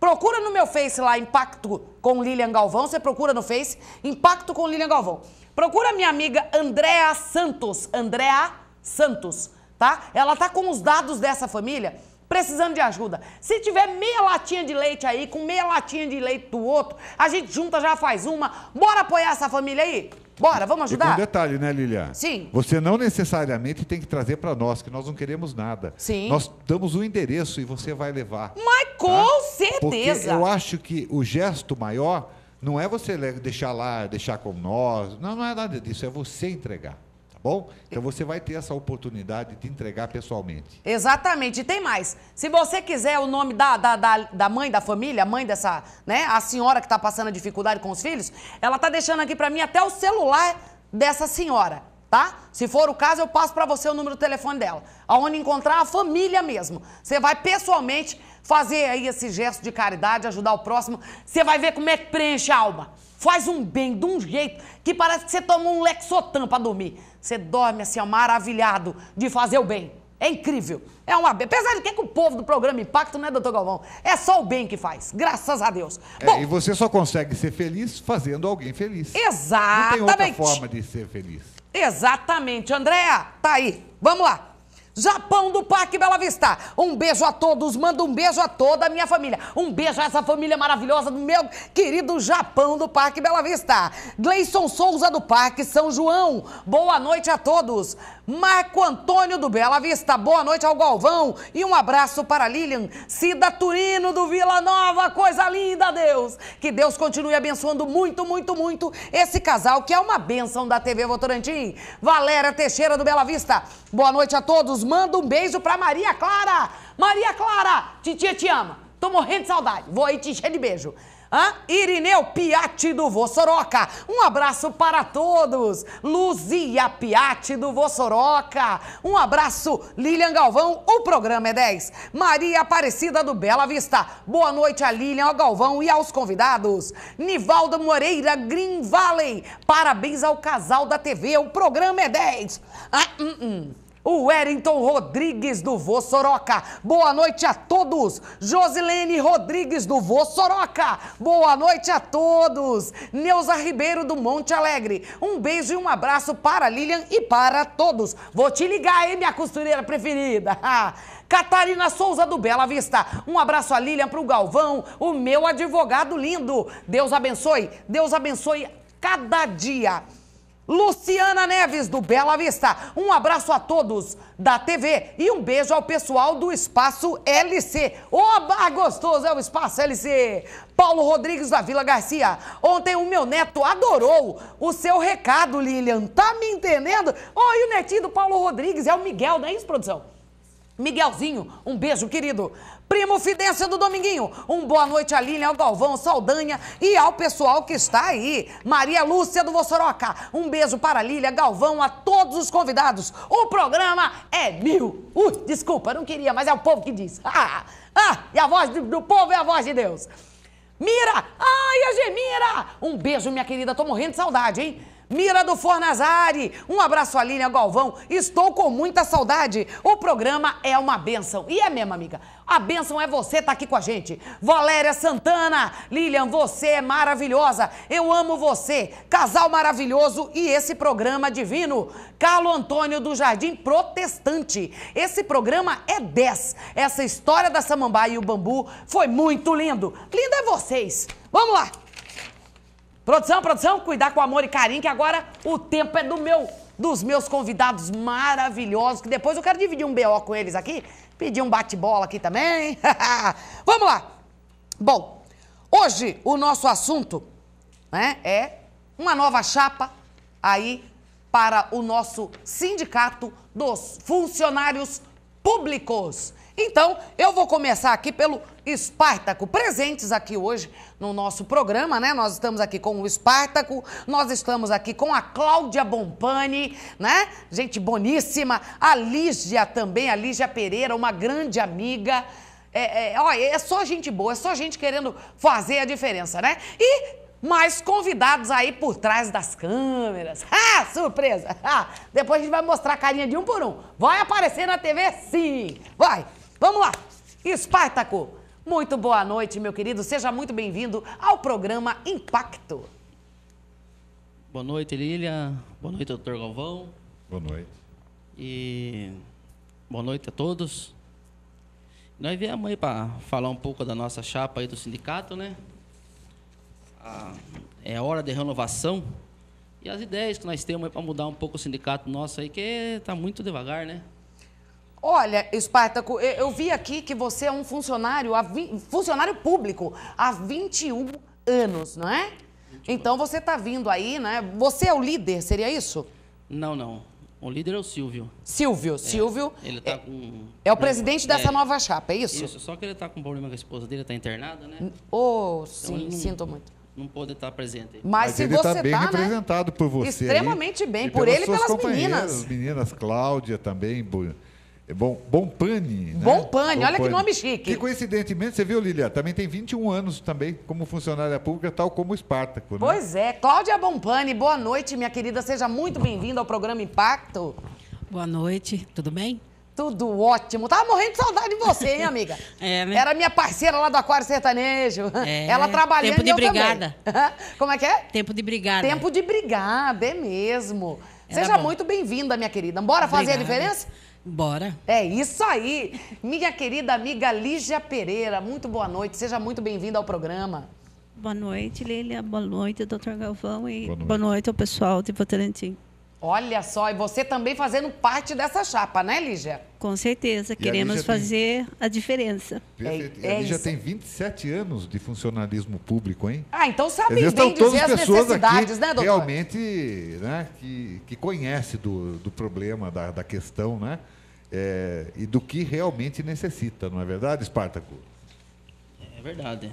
B: Procura no meu Face lá, Impacto com Lilian Galvão. Você procura no Face, Impacto com Lilian Galvão. Procura minha amiga Andréa Santos. Andréa Santos, tá? Ela tá com os dados dessa família precisando de ajuda. Se tiver meia latinha de leite aí, com meia latinha de leite do outro, a gente junta, já faz uma. Bora apoiar essa família aí? Bora, vamos ajudar? E com um
E: detalhe, né, Lilian? Sim. Você não necessariamente tem que trazer para nós, que nós não queremos nada. Sim. Nós damos o um endereço e você vai levar.
B: Mas com tá? certeza. Porque eu
E: acho que o gesto maior não é você deixar lá, deixar como nós. Não, não é nada disso. É você entregar. Tá bom? Então você vai ter essa oportunidade de entregar pessoalmente.
B: Exatamente. E tem mais. Se você quiser o nome da, da, da, da mãe da família, mãe dessa, né? A senhora que está passando dificuldade com os filhos, ela está deixando aqui para mim até o celular dessa senhora tá? Se for o caso, eu passo para você o número do telefone dela. Aonde encontrar a família mesmo. Você vai pessoalmente fazer aí esse gesto de caridade, ajudar o próximo. Você vai ver como é que preenche a alma. Faz um bem de um jeito que parece que você tomou um Lexotan para dormir. Você dorme assim, ó, maravilhado de fazer o bem. É incrível. É uma Apesar de que, é que o povo do programa Impacto não é, doutor Galvão? É só o bem que faz. Graças a Deus. É,
E: e você só consegue ser feliz fazendo alguém feliz.
B: Exatamente. Não tem outra forma
E: de ser feliz.
B: Exatamente. Andréa, tá aí. Vamos lá. Japão do Parque Bela Vista. Um beijo a todos, mando um beijo a toda a minha família. Um beijo a essa família maravilhosa do meu querido Japão do Parque Bela Vista. Gleison Souza do Parque São João. Boa noite a todos. Marco Antônio do Bela Vista, boa noite ao Galvão e um abraço para Lilian Cida Turino do Vila Nova, coisa linda, Deus! Que Deus continue abençoando muito, muito, muito esse casal que é uma bênção da TV Votorantim. Valéria Teixeira do Bela Vista, boa noite a todos, manda um beijo para Maria Clara! Maria Clara, titia te ama, tô morrendo de saudade, vou aí te encher de beijo. Ah, Irineu Piatti do Vossoroca. Um abraço para todos. Luzia Piatti do Vossoroca. Um abraço, Lilian Galvão. O programa é 10. Maria Aparecida do Bela Vista. Boa noite a Lilian, ao Galvão e aos convidados. Nivaldo Moreira Green Valley. Parabéns ao casal da TV. O programa é 10. Ah, hum, hum. O Wellington Rodrigues do Vô Soroca. Boa noite a todos. Josilene Rodrigues do Vô Soroca. Boa noite a todos. Neuza Ribeiro do Monte Alegre. Um beijo e um abraço para Lilian e para todos. Vou te ligar, hein, minha costureira preferida. Catarina Souza do Bela Vista. Um abraço a Lilian para o Galvão, o meu advogado lindo. Deus abençoe, Deus abençoe cada dia. Luciana Neves, do Bela Vista. Um abraço a todos da TV e um beijo ao pessoal do Espaço LC. Oba, gostoso é o Espaço LC. Paulo Rodrigues da Vila Garcia. Ontem o meu neto adorou o seu recado, Lilian. Tá me entendendo? Oi, oh, o netinho do Paulo Rodrigues é o Miguel, não é isso, produção? Miguelzinho, um beijo, querido. Primo Fidência do Dominguinho, um boa noite a Lilian, ao Galvão, Saldanha e ao pessoal que está aí. Maria Lúcia do Vossoroca, um beijo para Lília, Galvão, a todos os convidados. O programa é mil. Ui, desculpa, não queria, mas é o povo que diz. Ah, ah, e a voz do povo é a voz de Deus. Mira! Ai, a Gemira! Um beijo, minha querida, tô morrendo de saudade, hein? Mira do Fornazari, um abraço a Línia Galvão, estou com muita saudade. O programa é uma benção. E é mesmo, amiga. A benção é você estar tá aqui com a gente. Valéria Santana, Lilian, você é maravilhosa. Eu amo você. Casal maravilhoso e esse programa divino. Carlo Antônio do Jardim Protestante. Esse programa é 10. Essa história da samambaia e o bambu foi muito lindo. Linda é vocês. Vamos lá. Produção, produção, cuidar com amor e carinho, que agora o tempo é do meu, dos meus convidados maravilhosos, que depois eu quero dividir um BO com eles aqui, pedir um bate-bola aqui também. Vamos lá. Bom, hoje o nosso assunto né, é uma nova chapa aí para o nosso sindicato dos funcionários públicos. Então, eu vou começar aqui pelo Espartaco, presentes aqui hoje no nosso programa, né? Nós estamos aqui com o Espartaco, nós estamos aqui com a Cláudia Bompani, né? Gente boníssima, a Lígia também, a Lígia Pereira, uma grande amiga. É, é, ó, é só gente boa, é só gente querendo fazer a diferença, né? E mais convidados aí por trás das câmeras. Ah, surpresa! Ah, depois a gente vai mostrar a carinha de um por um. Vai aparecer na TV sim! Vai! Vamos lá, Espartaco. Muito boa noite, meu querido. Seja muito bem-vindo ao programa Impacto.
F: Boa noite, Lilia. Boa noite, doutor Galvão. Boa noite. E boa noite a todos. Nós viemos aí para falar um pouco da nossa chapa aí do sindicato, né? Ah, é hora de renovação. E as ideias que nós temos aí para mudar um pouco o sindicato nosso aí, que está muito devagar, né?
B: Olha, Espartaco, eu vi aqui que você é um funcionário, funcionário público há 21 anos, não é? Então você está vindo aí, né? Você é o líder, seria isso?
F: Não, não. O líder é o Silvio. Silvio, é, Silvio. Ele tá é, com. É o presidente é, dessa nova
B: chapa, é isso? Isso,
F: só que ele está com problema com a esposa dele, está internada, né?
B: Oh, sim, então não, sinto
F: muito. Não pode estar presente. Mas,
B: Mas se ele você está tá, bem tá, representado
E: né? por você. Extremamente
B: aí, bem, por ele e pelas meninas. As
E: meninas, Cláudia também, é bom, bom Pane. Né? Bom Pane, olha que nome chique. Que coincidentemente, você viu, Lilia, também tem 21 anos também como funcionária pública, tal como o Espartaco. Né? Pois
B: é. Cláudia Bompani, boa noite, minha querida. Seja muito bem-vinda ao programa Impacto. Boa noite, tudo bem? Tudo ótimo. Tava morrendo de saudade de você, hein, amiga? é, né? Era minha parceira lá do Aquário Sertanejo. É, Ela trabalhando Tempo de brigada. Como é que é? Tempo de brigada. Tempo de brigada, é mesmo. Era Seja bom. muito bem-vinda, minha querida. Bora Obrigada. fazer a diferença? Bora. É isso aí. Minha querida amiga Lígia Pereira, muito boa noite. Seja muito bem-vinda ao programa.
G: Boa noite, Lília. Boa noite, doutor Galvão. E boa noite, boa noite ao pessoal de Votorantim.
B: Olha só, e você também fazendo parte dessa
G: chapa, né, Lígia? Com certeza, e queremos a fazer tem... a diferença. Perfeito. É, é já tem
E: 27 anos de funcionalismo público, hein? Ah, então sabe bem estão todas as pessoas aqui né, Realmente, né, que, que conhece do, do problema, da, da questão, né? é, e do que realmente necessita, não é verdade, Espartaco?
F: É verdade.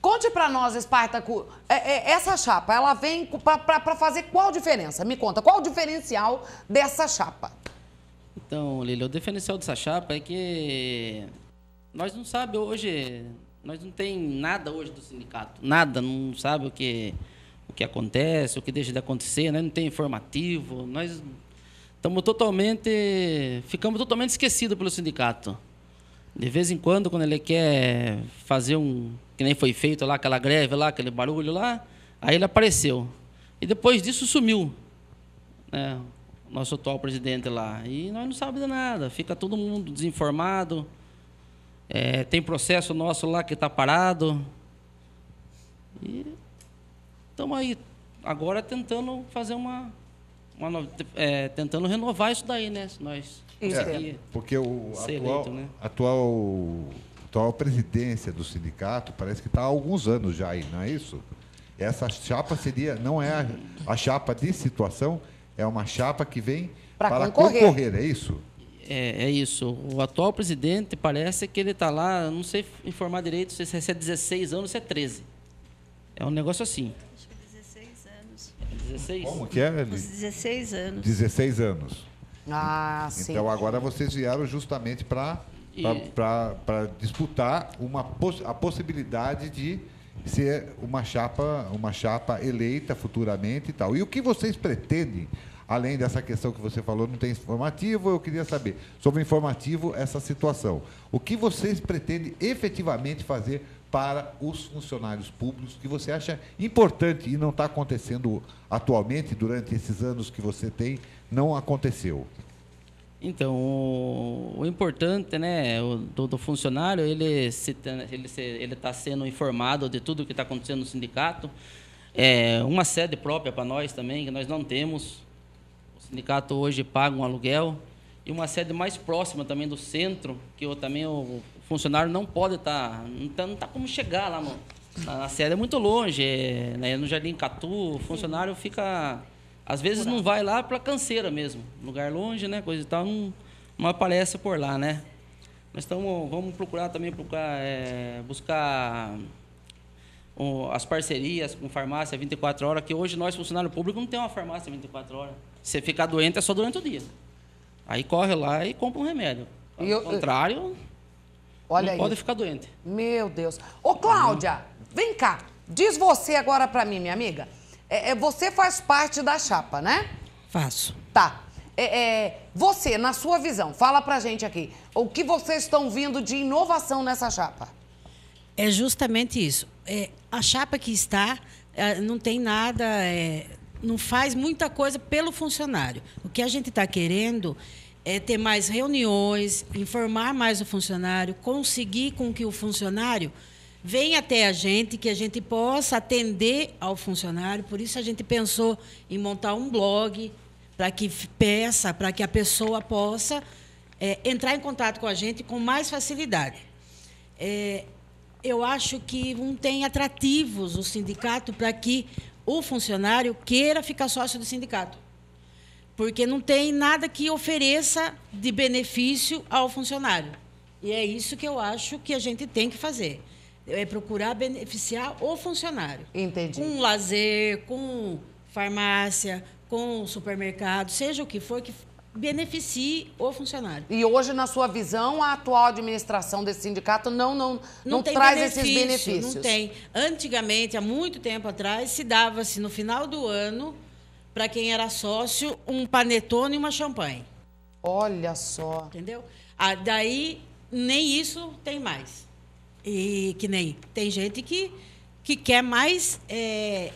B: Conte para nós, Espartaco, é, é, essa chapa, ela vem para fazer qual diferença? Me conta, qual o diferencial dessa chapa?
F: Então, Lili, o diferencial dessa chapa é que nós não sabemos hoje, nós não tem nada hoje do sindicato, nada, não sabe o que o que acontece, o que deixa de acontecer, né? não tem informativo, nós estamos totalmente. ficamos totalmente esquecidos pelo sindicato. De vez em quando, quando ele quer fazer um. que nem foi feito lá, aquela greve lá, aquele barulho lá, aí ele apareceu. E depois disso sumiu. Né? Nosso atual presidente lá. E nós não sabemos de nada, fica todo mundo desinformado. É, tem processo nosso lá que está parado. E estamos aí agora tentando fazer uma uma, é, tentando renovar isso daí, né? Se nós
E: é, porque o atual, eleito, né? atual, atual presidência do sindicato parece que está há alguns anos já aí, não é isso? Essa chapa seria, não é a, a chapa de situação, é uma chapa que vem pra para concorrer. concorrer, é isso?
F: É, é, isso. O atual presidente parece que ele está lá, não sei informar direito se é 16 é anos ou se é 13. É um negócio assim.
G: 16? Como que é, Eli? 16 anos.
E: 16 anos.
G: Ah, então, sim. Então
E: agora vocês vieram justamente para para disputar uma poss a possibilidade de ser uma chapa, uma chapa eleita futuramente e tal. E o que vocês pretendem, além dessa questão que você falou, não tem informativo, eu queria saber sobre o informativo essa situação. O que vocês pretendem efetivamente fazer para os funcionários públicos que você acha importante e não está acontecendo atualmente, durante esses anos que você tem, não aconteceu?
F: Então, o, o importante né, o, do, do, funcionário, ele se ele se, ele está sendo informado de tudo o que está acontecendo no sindicato. É, uma sede própria para nós também, que nós não temos. O sindicato hoje paga um aluguel. E uma sede mais próxima também do centro, que eu, também o, funcionário não pode estar. Tá, então não tá, tá como chegar lá no, na, na sede, é muito longe, é, né? no Jardim Catu, o funcionário fica. Às vezes não vai lá para canseira mesmo. Lugar longe, né? Coisa e tal, não, não aparece por lá, né? Nós estamos, vamos procurar também procurar, é, buscar as parcerias com farmácia 24 horas, que hoje nós, funcionário público, não tem uma farmácia 24 horas. Você ficar doente é só durante o dia. Aí corre lá e compra um remédio. Ao eu, contrário. Eu... Olha não aí. Pode ficar doente. Meu
B: Deus. Ô, Cláudia, vem cá. Diz você agora para mim, minha amiga. É, é, você faz parte da chapa, né? Faço. Tá. É, é, você, na sua visão, fala pra gente aqui. O que vocês estão vindo de inovação nessa chapa?
A: É justamente isso. É, a chapa que está é, não tem nada, é, não faz muita coisa pelo funcionário. O que a gente está querendo é ter mais reuniões, informar mais o funcionário, conseguir com que o funcionário venha até a gente, que a gente possa atender ao funcionário. Por isso a gente pensou em montar um blog para que peça, para que a pessoa possa é, entrar em contato com a gente com mais facilidade. É, eu acho que não tem atrativos o sindicato para que o funcionário queira ficar sócio do sindicato porque não tem nada que ofereça de benefício ao funcionário. E é isso que eu acho que a gente tem que fazer. É procurar beneficiar o funcionário. Entendi. Com lazer, com
B: farmácia, com supermercado, seja o que for que beneficie o funcionário. E hoje, na sua visão, a atual administração desse sindicato não não não, não traz
A: benefício, esses benefícios. Não tem. Antigamente, há muito tempo atrás, se dava-se no final do ano para quem era sócio, um panetone e uma champanhe. Olha só. Entendeu? Ah, daí, nem isso tem mais. E que nem. Tem gente que, que quer mais. É,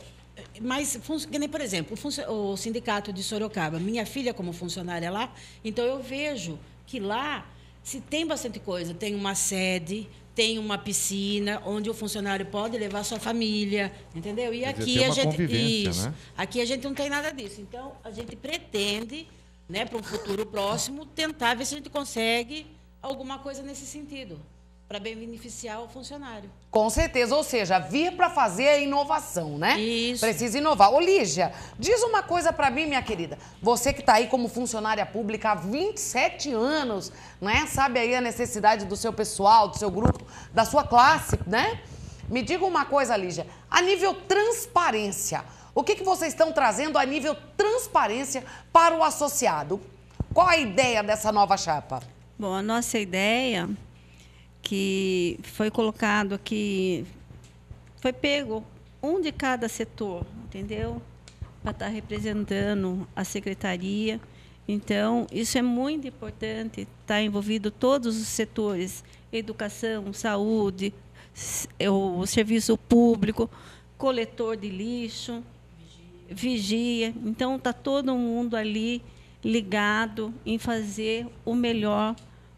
A: mas, nem, por exemplo, o sindicato de Sorocaba, minha filha como funcionária lá, então eu vejo que lá se tem bastante coisa. Tem uma sede, tem uma piscina onde o funcionário pode levar sua família, entendeu? E Quer aqui dizer, a gente isso, né? aqui a gente não tem nada disso. Então a gente pretende, né, para um futuro próximo, tentar ver se a gente consegue alguma coisa nesse sentido para beneficiar o funcionário.
B: Com certeza, ou seja, vir para fazer a inovação, né? Isso. Precisa inovar. Ô Lígia, diz uma coisa para mim, minha querida. Você que está aí como funcionária pública há 27 anos, né? Sabe aí a necessidade do seu pessoal, do seu grupo, da sua classe, né? Me diga uma coisa, Lígia. A nível transparência, o que, que vocês estão trazendo a nível transparência para o associado? Qual a ideia dessa nova chapa?
G: Bom, a nossa ideia que foi colocado aqui, foi pego um de cada setor, entendeu? Para estar tá representando a secretaria. Então, isso é muito importante, estar tá envolvido todos os setores, educação, saúde, é, o serviço público, coletor de lixo, vigia. vigia. Então, está todo mundo ali ligado em fazer o melhor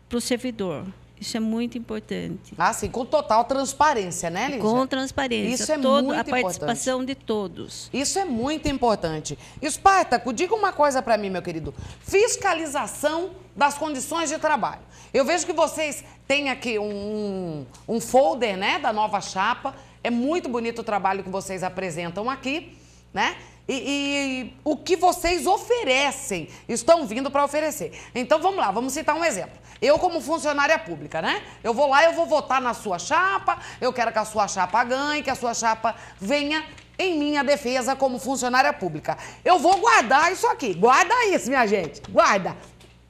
G: para o servidor. Isso é muito importante. Ah, sim, com total transparência, né, Lígia? Com transparência. Isso é Todo, muito a importante. A participação de todos. Isso é muito
B: importante. Espartaco, diga uma coisa para mim, meu querido. Fiscalização das condições de trabalho. Eu vejo que vocês têm aqui um, um folder, né, da nova chapa. É muito bonito o trabalho que vocês apresentam aqui, né? E, e, e, o que vocês oferecem, estão vindo para oferecer. Então vamos lá, vamos citar um exemplo. Eu, como funcionária pública, né? Eu vou lá, eu vou votar na sua chapa, eu quero que a sua chapa ganhe, que a sua chapa venha em minha defesa como funcionária pública. Eu vou guardar isso aqui. Guarda isso, minha gente. Guarda.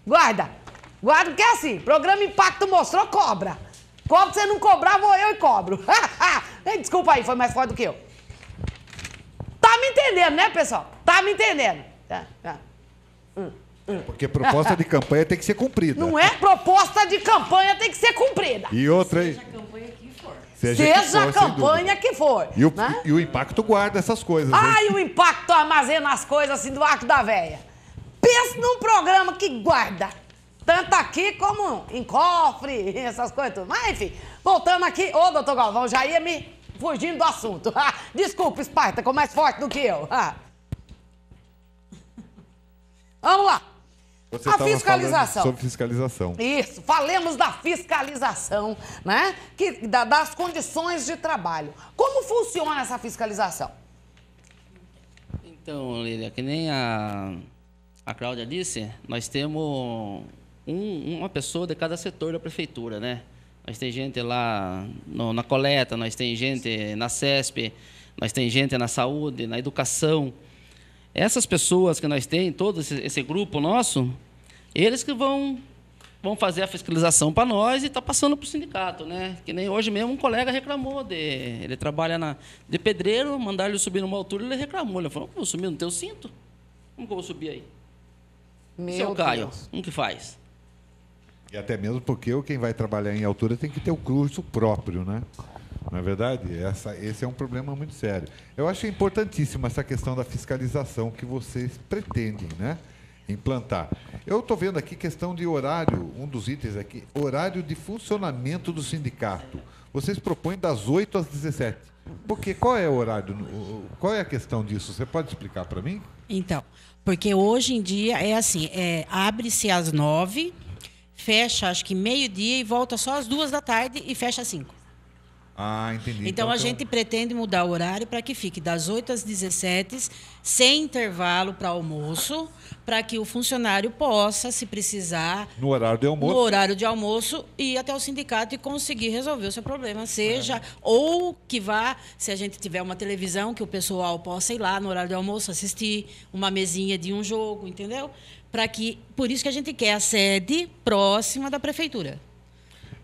B: Guarda. Guarda, porque é assim, programa Impacto mostrou cobra. Cobra, você não cobrar, vou eu e cobro. Desculpa aí, foi mais forte do que eu. Tá me entendendo, né, pessoal? Tá me entendendo. Tá, tá. Hum.
E: É. Porque proposta de campanha tem que ser cumprida. Não é?
B: Proposta de campanha tem que ser cumprida.
E: E outra, aí? Seja, Seja for, a campanha
B: que for. E o, né?
E: e o, impacto guarda essas coisas. Ai,
B: o impacto armazena as coisas assim do arco da velha. Pensa num programa que guarda. Tanto aqui como em cofre, essas coisas. Tudo. Mas, enfim, voltando aqui. Ô, doutor Galvão, já ia me fugindo do assunto. Ah, desculpa, Esparta, com é mais forte do que eu. Ah. Vamos lá. Você a fiscalização. Sobre
E: fiscalização.
B: Isso, falemos da fiscalização, né? Que, da, das condições de trabalho. Como funciona essa fiscalização?
F: Então, Lília, que nem a, a Cláudia disse, nós temos um, uma pessoa de cada setor da prefeitura, né? Nós tem gente lá no, na coleta, nós tem gente na CESP, nós tem gente na saúde, na educação. Essas pessoas que nós temos, todo esse, esse grupo nosso, eles que vão vão fazer a fiscalização para nós e está passando para o sindicato, né? Que nem hoje mesmo um colega reclamou de. Ele trabalha na, de pedreiro, mandaram ele subir numa altura, ele reclamou. Ele falou, como eu vou subir no teu cinto? Como que eu vou subir aí? Meu eu Caio, como que faz?
E: E até mesmo porque quem vai trabalhar em altura tem que ter o curso próprio, né? Não é verdade? Essa, esse é um problema muito sério. Eu acho importantíssima essa questão da fiscalização que vocês pretendem, né? Implantar. Eu estou vendo aqui questão de horário, um dos itens aqui, horário de funcionamento do sindicato. Vocês propõem das 8 às 17. Porque qual é o horário? Qual é a questão disso? Você pode explicar para mim?
A: Então, porque hoje em dia é assim, é, abre-se às 9, fecha acho que meio-dia e volta só às duas da tarde e fecha às 5.
E: Ah, entendi. Então, então a gente
A: pretende mudar o horário para que fique das 8 às 17, sem intervalo para almoço, para que o funcionário possa, se precisar,
E: no horário de almoço, no
A: horário de almoço ir até o sindicato e conseguir resolver o seu problema, seja é. ou que vá, se a gente tiver uma televisão que o pessoal possa ir lá no horário de almoço assistir uma mesinha de um jogo, entendeu? Para que, por isso que a gente quer a sede próxima da prefeitura.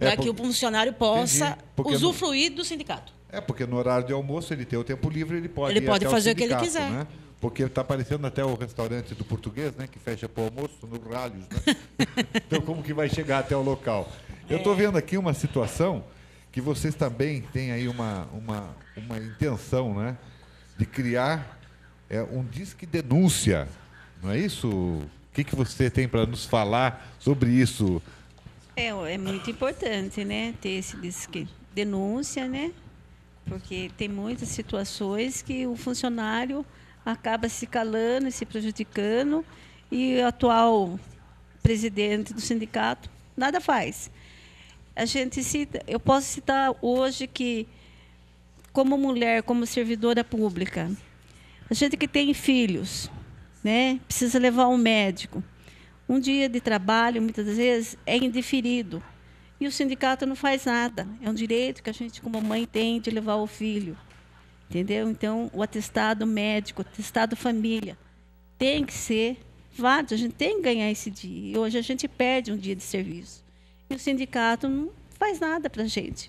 A: É para que o funcionário possa usufruir no, do sindicato.
E: É, porque no horário de almoço ele tem o tempo livre, ele pode Ele pode fazer o que ele quiser. Né? porque está aparecendo até o restaurante do português, né, que fecha para o almoço, no Ralhos, né? então como que vai chegar até o local? Eu estou é. vendo aqui uma situação que vocês também têm aí uma, uma, uma intenção, né, de criar é, um disque denúncia, não é isso? O que, que você tem para nos falar sobre isso,
G: é, é muito importante, né, ter esse disque denúncia, né? Porque tem muitas situações que o funcionário acaba se calando, se prejudicando e o atual presidente do sindicato nada faz. A gente cita, eu posso citar hoje que como mulher, como servidora pública, a gente que tem filhos, né, precisa levar um médico um dia de trabalho, muitas vezes, é indiferido. E o sindicato não faz nada. É um direito que a gente, como mãe, tem de levar o filho. Entendeu? Então, o atestado médico, o atestado família, tem que ser válido. A gente tem que ganhar esse dia. E hoje a gente perde um dia de serviço. E o sindicato não faz nada para a gente.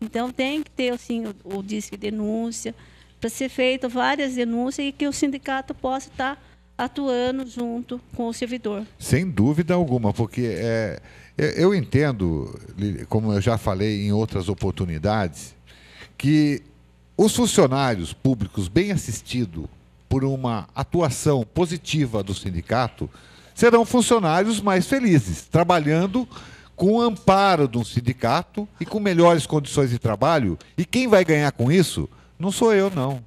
G: Então, tem que ter assim, o, o disque denúncia, para ser feito várias denúncias e que o sindicato possa estar tá atuando junto com o servidor.
E: Sem dúvida alguma, porque é, é eu entendo, como eu já falei em outras oportunidades, que os funcionários públicos bem assistidos por uma atuação positiva do sindicato serão funcionários mais felizes, trabalhando com o amparo de um sindicato e com melhores condições de trabalho. E quem vai ganhar com isso não sou eu, não.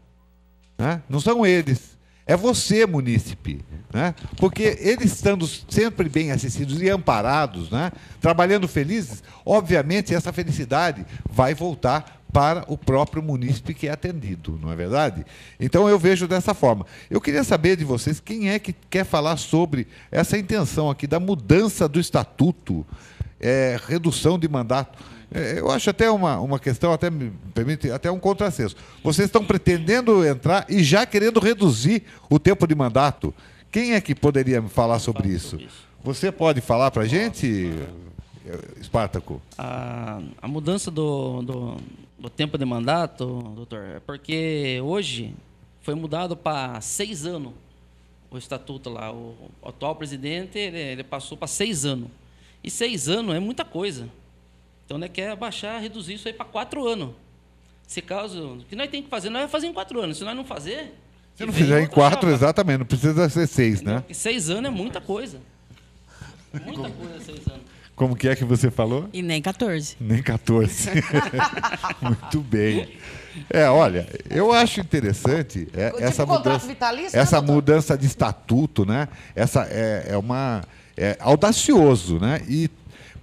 E: Né? Não são eles é você, munícipe. Né? Porque eles estando sempre bem assistidos e amparados, né? trabalhando felizes, obviamente essa felicidade vai voltar para o próprio munícipe que é atendido, não é verdade? Então eu vejo dessa forma. Eu queria saber de vocês quem é que quer falar sobre essa intenção aqui da mudança do estatuto, é, redução de mandato. É, eu acho até uma, uma questão, até me permite, até um contrassenso. Vocês estão pretendendo entrar e já querendo reduzir o tempo de mandato. Quem é que poderia me falar sobre isso? Você pode falar para a gente, Espartaco?
F: A, a mudança do, do, do tempo de mandato, doutor, é porque hoje foi mudado para seis anos o estatuto lá. O, atual presidente ele, ele passou para seis anos. E seis anos é muita coisa. Então, né? quer abaixar, reduzir isso aí para quatro anos. Se caso, o que nós temos que fazer, nós vamos fazer em quatro anos. Se nós não fazer...
E: Se não fizer em quatro, chapa. exatamente, não precisa ser seis, né? Porque
F: seis anos é muita coisa. Muita coisa, seis anos.
E: Como que é que você falou?
F: E nem 14.
E: Nem 14. Muito bem. É, olha, eu acho interessante é, tipo essa mudança, né, essa né, mudança de estatuto, né? Essa é, é uma é audacioso, né? E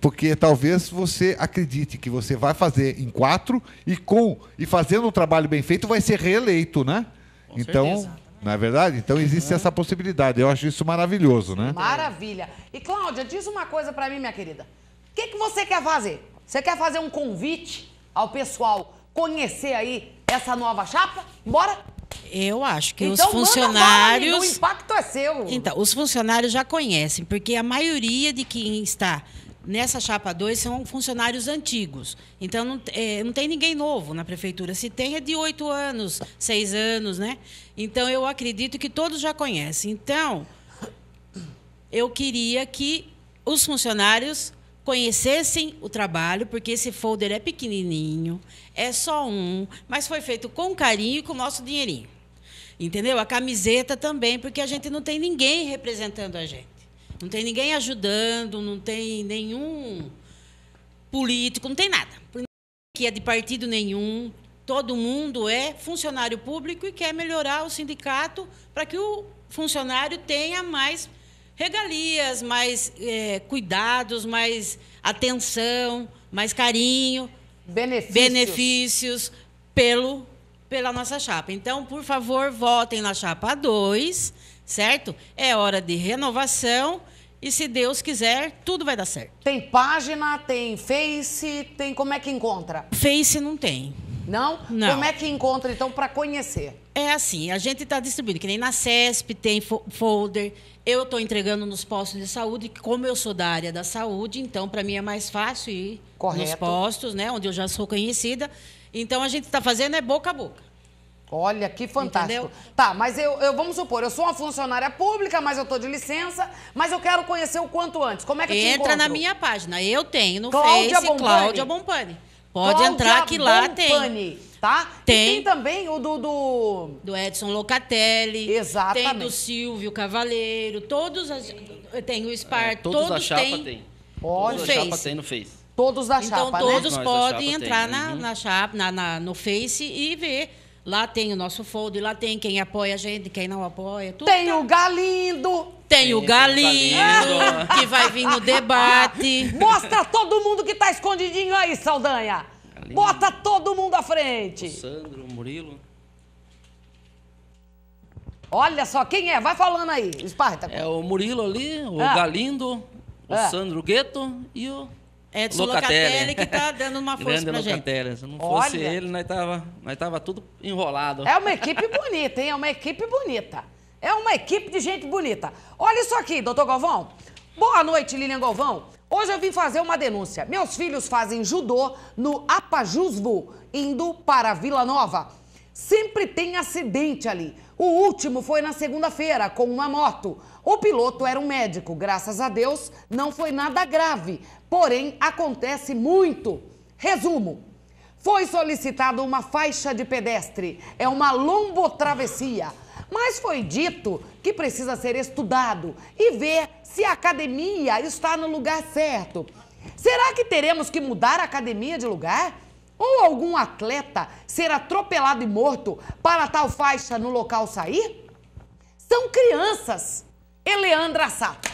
E: porque talvez você acredite que você vai fazer em quatro e com e fazendo um trabalho bem feito vai ser reeleito, né? Com então, não é verdade? Então existe essa possibilidade. Eu acho isso maravilhoso, né?
B: Maravilha. E Cláudia, diz uma coisa para mim, minha querida. O que, que você quer fazer? Você quer fazer um convite ao pessoal conhecer aí essa nova chapa? Bora? Eu
A: acho que então, os funcionários. Manda, o impacto é seu. Então, os funcionários já conhecem, porque a maioria de quem está nessa chapa 2 são funcionários antigos. Então, não, é, não tem ninguém novo na prefeitura. Se tem, é de oito anos, seis anos, né? Então, eu acredito que todos já conhecem. Então, eu queria que os funcionários conhecessem o trabalho, porque esse folder é pequenininho, é só um, mas foi feito com carinho e com o nosso dinheirinho. Entendeu? A camiseta também, porque a gente não tem ninguém representando a gente. Não tem ninguém ajudando, não tem nenhum político, não tem nada. Que é de partido nenhum, todo mundo é funcionário público e quer melhorar o sindicato para que o funcionário tenha mais regalias, mais é, cuidados, mais atenção, mais carinho, benefícios. benefícios, pelo, pela nossa chapa. Então, por favor, votem na chapa 2 certo? É hora de renovação. E se Deus quiser, tudo vai dar certo.
B: Tem página, tem Face, tem como é que encontra? Face não tem. Não? não. Como é que encontra, então, para conhecer?
A: É assim, a gente está distribuindo, que nem na CESP tem folder, eu estou entregando nos postos de saúde, como eu sou da área da saúde, então para mim é mais fácil ir Correto. nos postos, né, onde eu já sou conhecida. Então a
B: gente está fazendo é boca a boca. Olha que fantástico. Entendeu? Tá, mas eu, eu, vamos supor, eu sou uma funcionária pública, mas eu tô de licença, mas eu quero conhecer o quanto antes. Como é que Entra eu Entra na minha
A: página. Eu tenho no Cláudia Face Bompani. Cláudia Bompani. Pode Cláudia entrar que lá Bompani. Tá? tem. Tá? Tem. E tem também o do, do, do. Edson Locatelli. Exatamente. Tem do Silvio Cavaleiro. Todos. As, tem o Spark. É, todos, todos a chapa tem. tem.
F: Olha. Todos a chapa tem no Face. Todos da então, chapa, Então todos né? podem entrar tem. na, uhum. na
A: chapa, na, na, no Face e ver Lá tem o nosso folder, lá tem quem apoia a gente, quem não apoia. Tudo
B: tem tá. o Galindo. Tem, o Galindo, Galindo, que vai vir no debate. Mostra todo mundo que está escondidinho aí, Saldanha. Galindo. Bota todo mundo à frente. O
F: Sandro, o Murilo.
B: Olha só, quem é? Vai falando aí, Esparta. É o
F: Murilo ali, o ah. Galindo, o ah. Sandro Gueto e o é, Edson Locatelli, Locatelli que está dando uma força Grande pra Locatelli. gente. Se não fosse Olha. ele, nós tava, nós tava tudo enrolado. É uma equipe
B: bonita, hein? É uma equipe bonita. É uma equipe de gente bonita. Olha isso aqui, doutor Galvão. Boa noite, Lilian Galvão. Hoje eu vim fazer uma denúncia. Meus filhos fazem judô no Apajusvo, indo para Vila Nova. Sempre tem acidente ali. O último foi na segunda-feira, com uma moto. O piloto era um médico, graças a Deus não foi nada grave, porém acontece muito. Resumo: foi solicitada uma faixa de pedestre, é uma lombotravesia, mas foi dito que precisa ser estudado e ver se a academia está no lugar certo. Será que teremos que mudar a academia de lugar? Ou algum atleta ser atropelado e morto para tal faixa no local sair? São crianças. Eleandra Sato.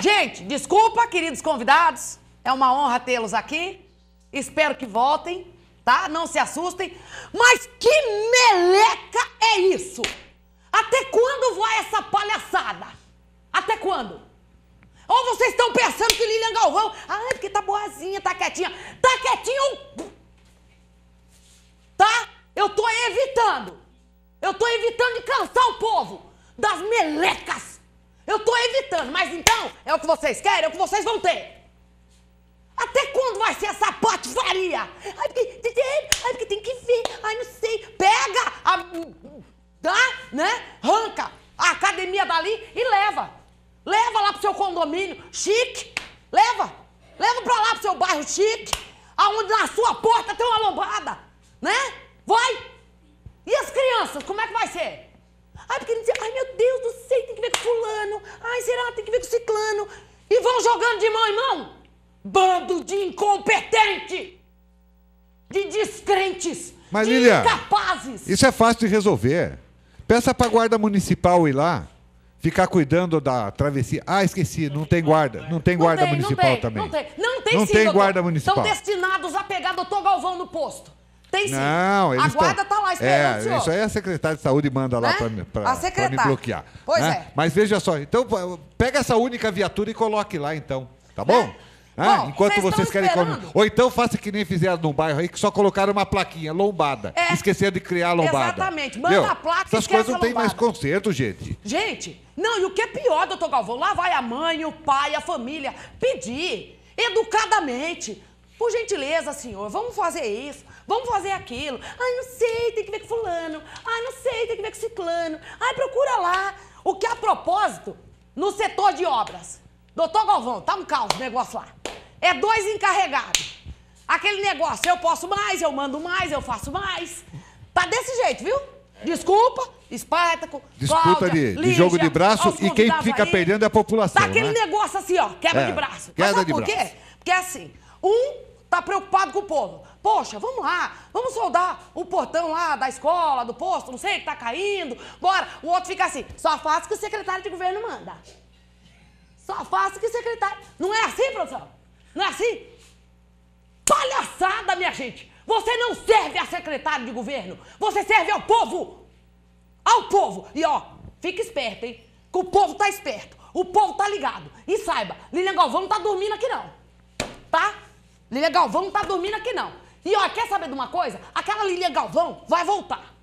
B: Gente, desculpa, queridos convidados. É uma honra tê-los aqui. Espero que voltem, tá? Não se assustem. Mas que meleca é isso? Até quando vai essa palhaçada? Até quando? Ou vocês estão pensando que Lilian Galvão, ah, é porque tá boazinha, tá quietinha. Tá quietinha, tá? Eu tô evitando. Eu tô evitando de cansar o povo das melecas. Eu tô evitando, mas então é o que vocês querem, é o que vocês vão ter. Até quando vai ser essa patifaria? Ai, porque, ai, porque tem que ver, ai, não sei. Pega a. Tá? Né? Ranca a academia dali e leva. Leva lá pro seu condomínio chique. Leva. Leva pra lá pro seu bairro chique. Aonde na sua porta tem uma lombada. Né? Vai! E as crianças, como é que vai ser? Ai, porque ele dizia, ai meu Deus do céu, tem que ver com fulano. Ai, será? Tem que ver com ciclano. E vão jogando de mão em mão. Bando de incompetente. De descrentes.
E: Mas, de Lilian, incapazes. Isso é fácil de resolver. Peça para a guarda municipal ir lá ficar cuidando da travessia. Ah, esqueci, não tem guarda. Não tem guarda não tem, municipal não tem, também. Não tem,
B: não tem, não sim, tem guarda municipal. Estão destinados a pegar doutor Galvão no posto.
E: Tem sim. Não, a guarda está lá esperando. É, isso aí a secretária de saúde manda lá né? para me bloquear. Pois né? é. Mas veja só, então pega essa única viatura e coloque lá então, tá bom? Ah, Bom, enquanto vocês, querem comer. Ou então faça que nem fizeram no bairro aí, que só colocaram uma plaquinha, lombada. É. Esqueceram de criar a lombada. Exatamente. Manda Meu, a placa Essas coisas não tem mais conserto, gente.
B: Gente, não, e o que é pior, doutor Galvão, lá vai a mãe, o pai, a família pedir, educadamente. Por gentileza, senhor, vamos fazer isso vamos fazer aquilo. Ai, não sei, tem que ver com fulano. Ai, não sei, tem que ver com ciclano. Ai, procura lá. O que é a propósito, no setor de obras. Doutor Galvão, tá um caos o negócio lá. É dois encarregados. Aquele negócio, eu posso mais, eu mando mais, eu faço mais. Tá desse jeito, viu? Desculpa, Espartaco, Disputa Cláudia, de, Lígia, jogo de braço e quem fica aí, perdendo
E: é a população. Tá aquele né?
B: negócio assim, ó, quebra é, de braço. Queda Mas sabe de por braço. quê? Porque é assim, um tá preocupado com o povo, Poxa, vamos lá, vamos soldar o portão lá da escola, do posto, não sei, que tá caindo, bora. O outro fica assim, só faço o que o secretário de governo manda. Só faço o que o secretário... Não é assim, professor. Não é assim? Palhaçada, minha gente! Você não serve a secretário de governo, você serve ao povo! Ao povo! E ó, fica esperto, hein? Que o povo tá esperto, o povo tá ligado. E saiba, Lilian Galvão não tá dormindo aqui não, tá? Lilian Galvão não tá dormindo aqui não. E ó, quer saber de uma coisa? Aquela Lilian Galvão vai voltar.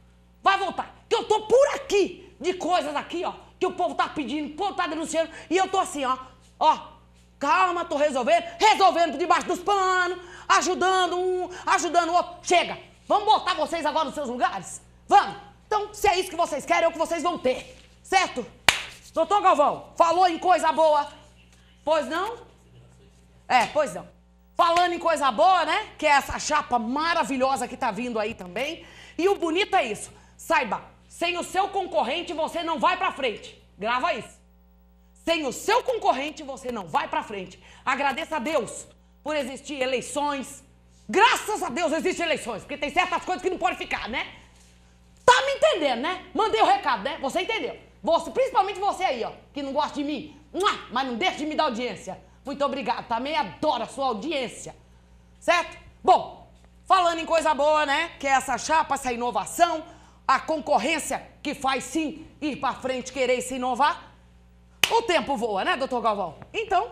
B: Vai voltar. Que eu tô por aqui de coisas aqui, ó, que o povo tá pedindo, o povo tá denunciando, e eu tô assim, ó, ó, calma, tô resolvendo, resolvendo por debaixo dos panos, ajudando um, ajudando o outro. Chega! Vamos botar vocês agora nos seus lugares? Vamos! Então, se é isso que vocês querem, é o que vocês vão ter. Certo? Doutor Galvão, falou em coisa boa. Pois não? É, pois não. Falando em coisa boa, né? Que é essa chapa maravilhosa que tá vindo aí também. E o bonito é isso. Saiba, sem o seu concorrente você não vai para frente. Grava isso. Sem o seu concorrente você não vai para frente. Agradeça a Deus por existir eleições. Graças a Deus existem eleições, porque tem certas coisas que não pode ficar, né? Tá me entendendo, né? Mandei o recado, né? Você entendeu? Você, principalmente você aí, ó, que não gosta de mim, mas não deixa de me dar audiência. Muito obrigado. Também adoro a sua audiência. Certo? Bom, falando em coisa boa, né? Que é essa chapa, essa inovação, a concorrência que faz sim ir para frente, querer se inovar. O tempo voa, né, doutor Galvão? Então.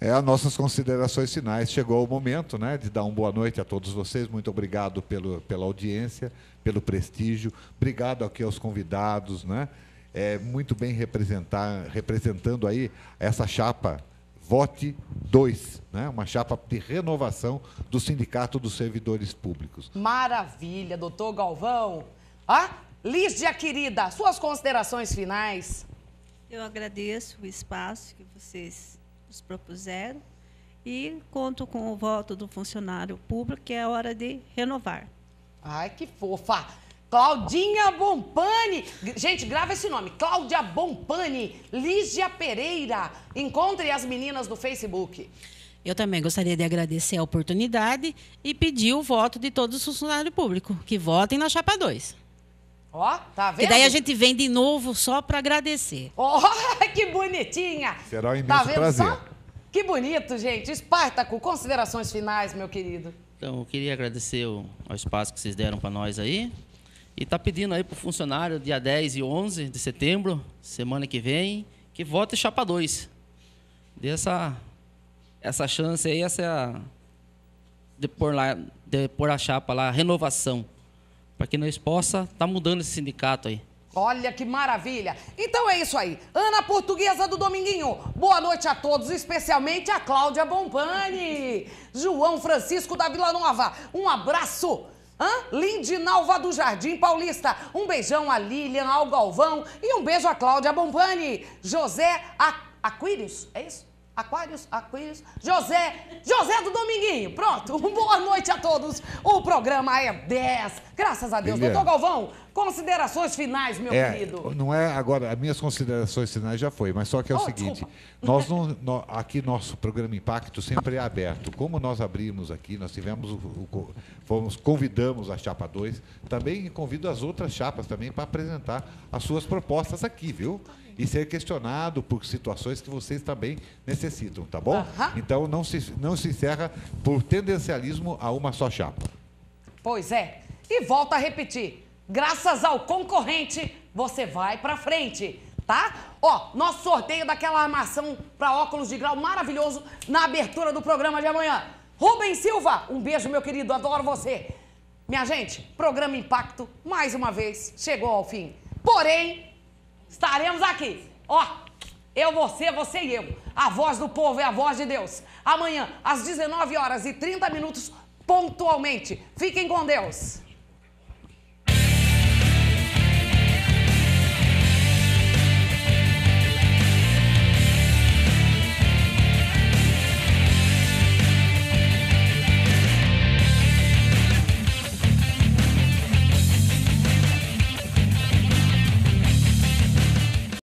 E: É, as nossas considerações finais. Chegou o momento, né, de dar uma boa noite a todos vocês. Muito obrigado pelo, pela audiência, pelo prestígio. Obrigado aqui aos convidados, né? É muito bem representar, representando aí essa chapa vote 2, né? uma chapa de renovação do Sindicato dos Servidores Públicos.
B: Maravilha, doutor Galvão. Ah, Lígia, querida, suas considerações finais.
G: Eu agradeço o espaço que vocês nos propuseram e conto com o voto do funcionário público, que é hora de renovar. Ai, que fofa! Claudinha Bompani. Gente, grava esse
B: nome. Cláudia Bompani, Lígia Pereira. Encontrem as meninas no Facebook.
A: Eu também gostaria de agradecer a oportunidade e pedir o voto de todos os funcionários públicos que votem na Chapa 2.
B: Ó, tá vendo? E daí a gente
A: vem de novo
F: só para agradecer.
B: Ó, oh, que bonitinha!
E: Será um imenso tá prazer. Só?
B: Que bonito, gente. Espartaco, considerações finais, meu querido.
F: Então, eu queria agradecer o, o espaço que vocês deram para nós aí. E está pedindo aí para o funcionário, dia 10 e 11 de setembro, semana que vem, que vote Chapa 2. Dê essa, essa chance aí, essa, é de, pôr lá, de pôr a chapa lá, renovação, para que nós possa estar tá mudando esse sindicato aí.
B: Olha que maravilha! Então é isso aí. Ana Portuguesa do Dominguinho. Boa noite a todos, especialmente a Cláudia Bompani. João Francisco da Vila Nova. Um abraço! Hã? Lindinalva do Jardim Paulista. Um beijão a Lilian, ao Galvão e um beijo a Cláudia Bombani. José Aquírios, é isso? Aquários, Aquários, José, José do Dominguinho. Pronto, boa noite a todos. O programa é 10. Graças a Deus. Doutor Galvão, considerações finais, meu é, querido. Não
E: é agora, as minhas considerações finais já foi, mas só que é o oh, seguinte, desculpa. nós não, no, aqui nosso programa Impacto sempre é aberto. Como nós abrimos aqui, nós tivemos o, o, fomos convidamos a chapa 2, também convido as outras chapas também para apresentar as suas propostas aqui, viu? e ser questionado por situações que vocês também necessitam, tá bom? Uhum. Então não se, não se encerra por tendencialismo a uma só chapa.
B: Pois é. E volta a repetir. Graças ao concorrente, você vai para frente tá? Ó, nosso sorteio daquela armação para óculos de grau maravilhoso na abertura do programa de amanhã. Rubens Silva, um beijo, meu querido, adoro você. Minha gente, programa Impacto, mais uma vez, chegou ao fim. Porém, Estaremos aqui. Ó, eu, você, você e eu. A voz do povo é a voz de Deus. Amanhã, às 19 horas e 30 minutos, pontualmente. Fiquem com Deus.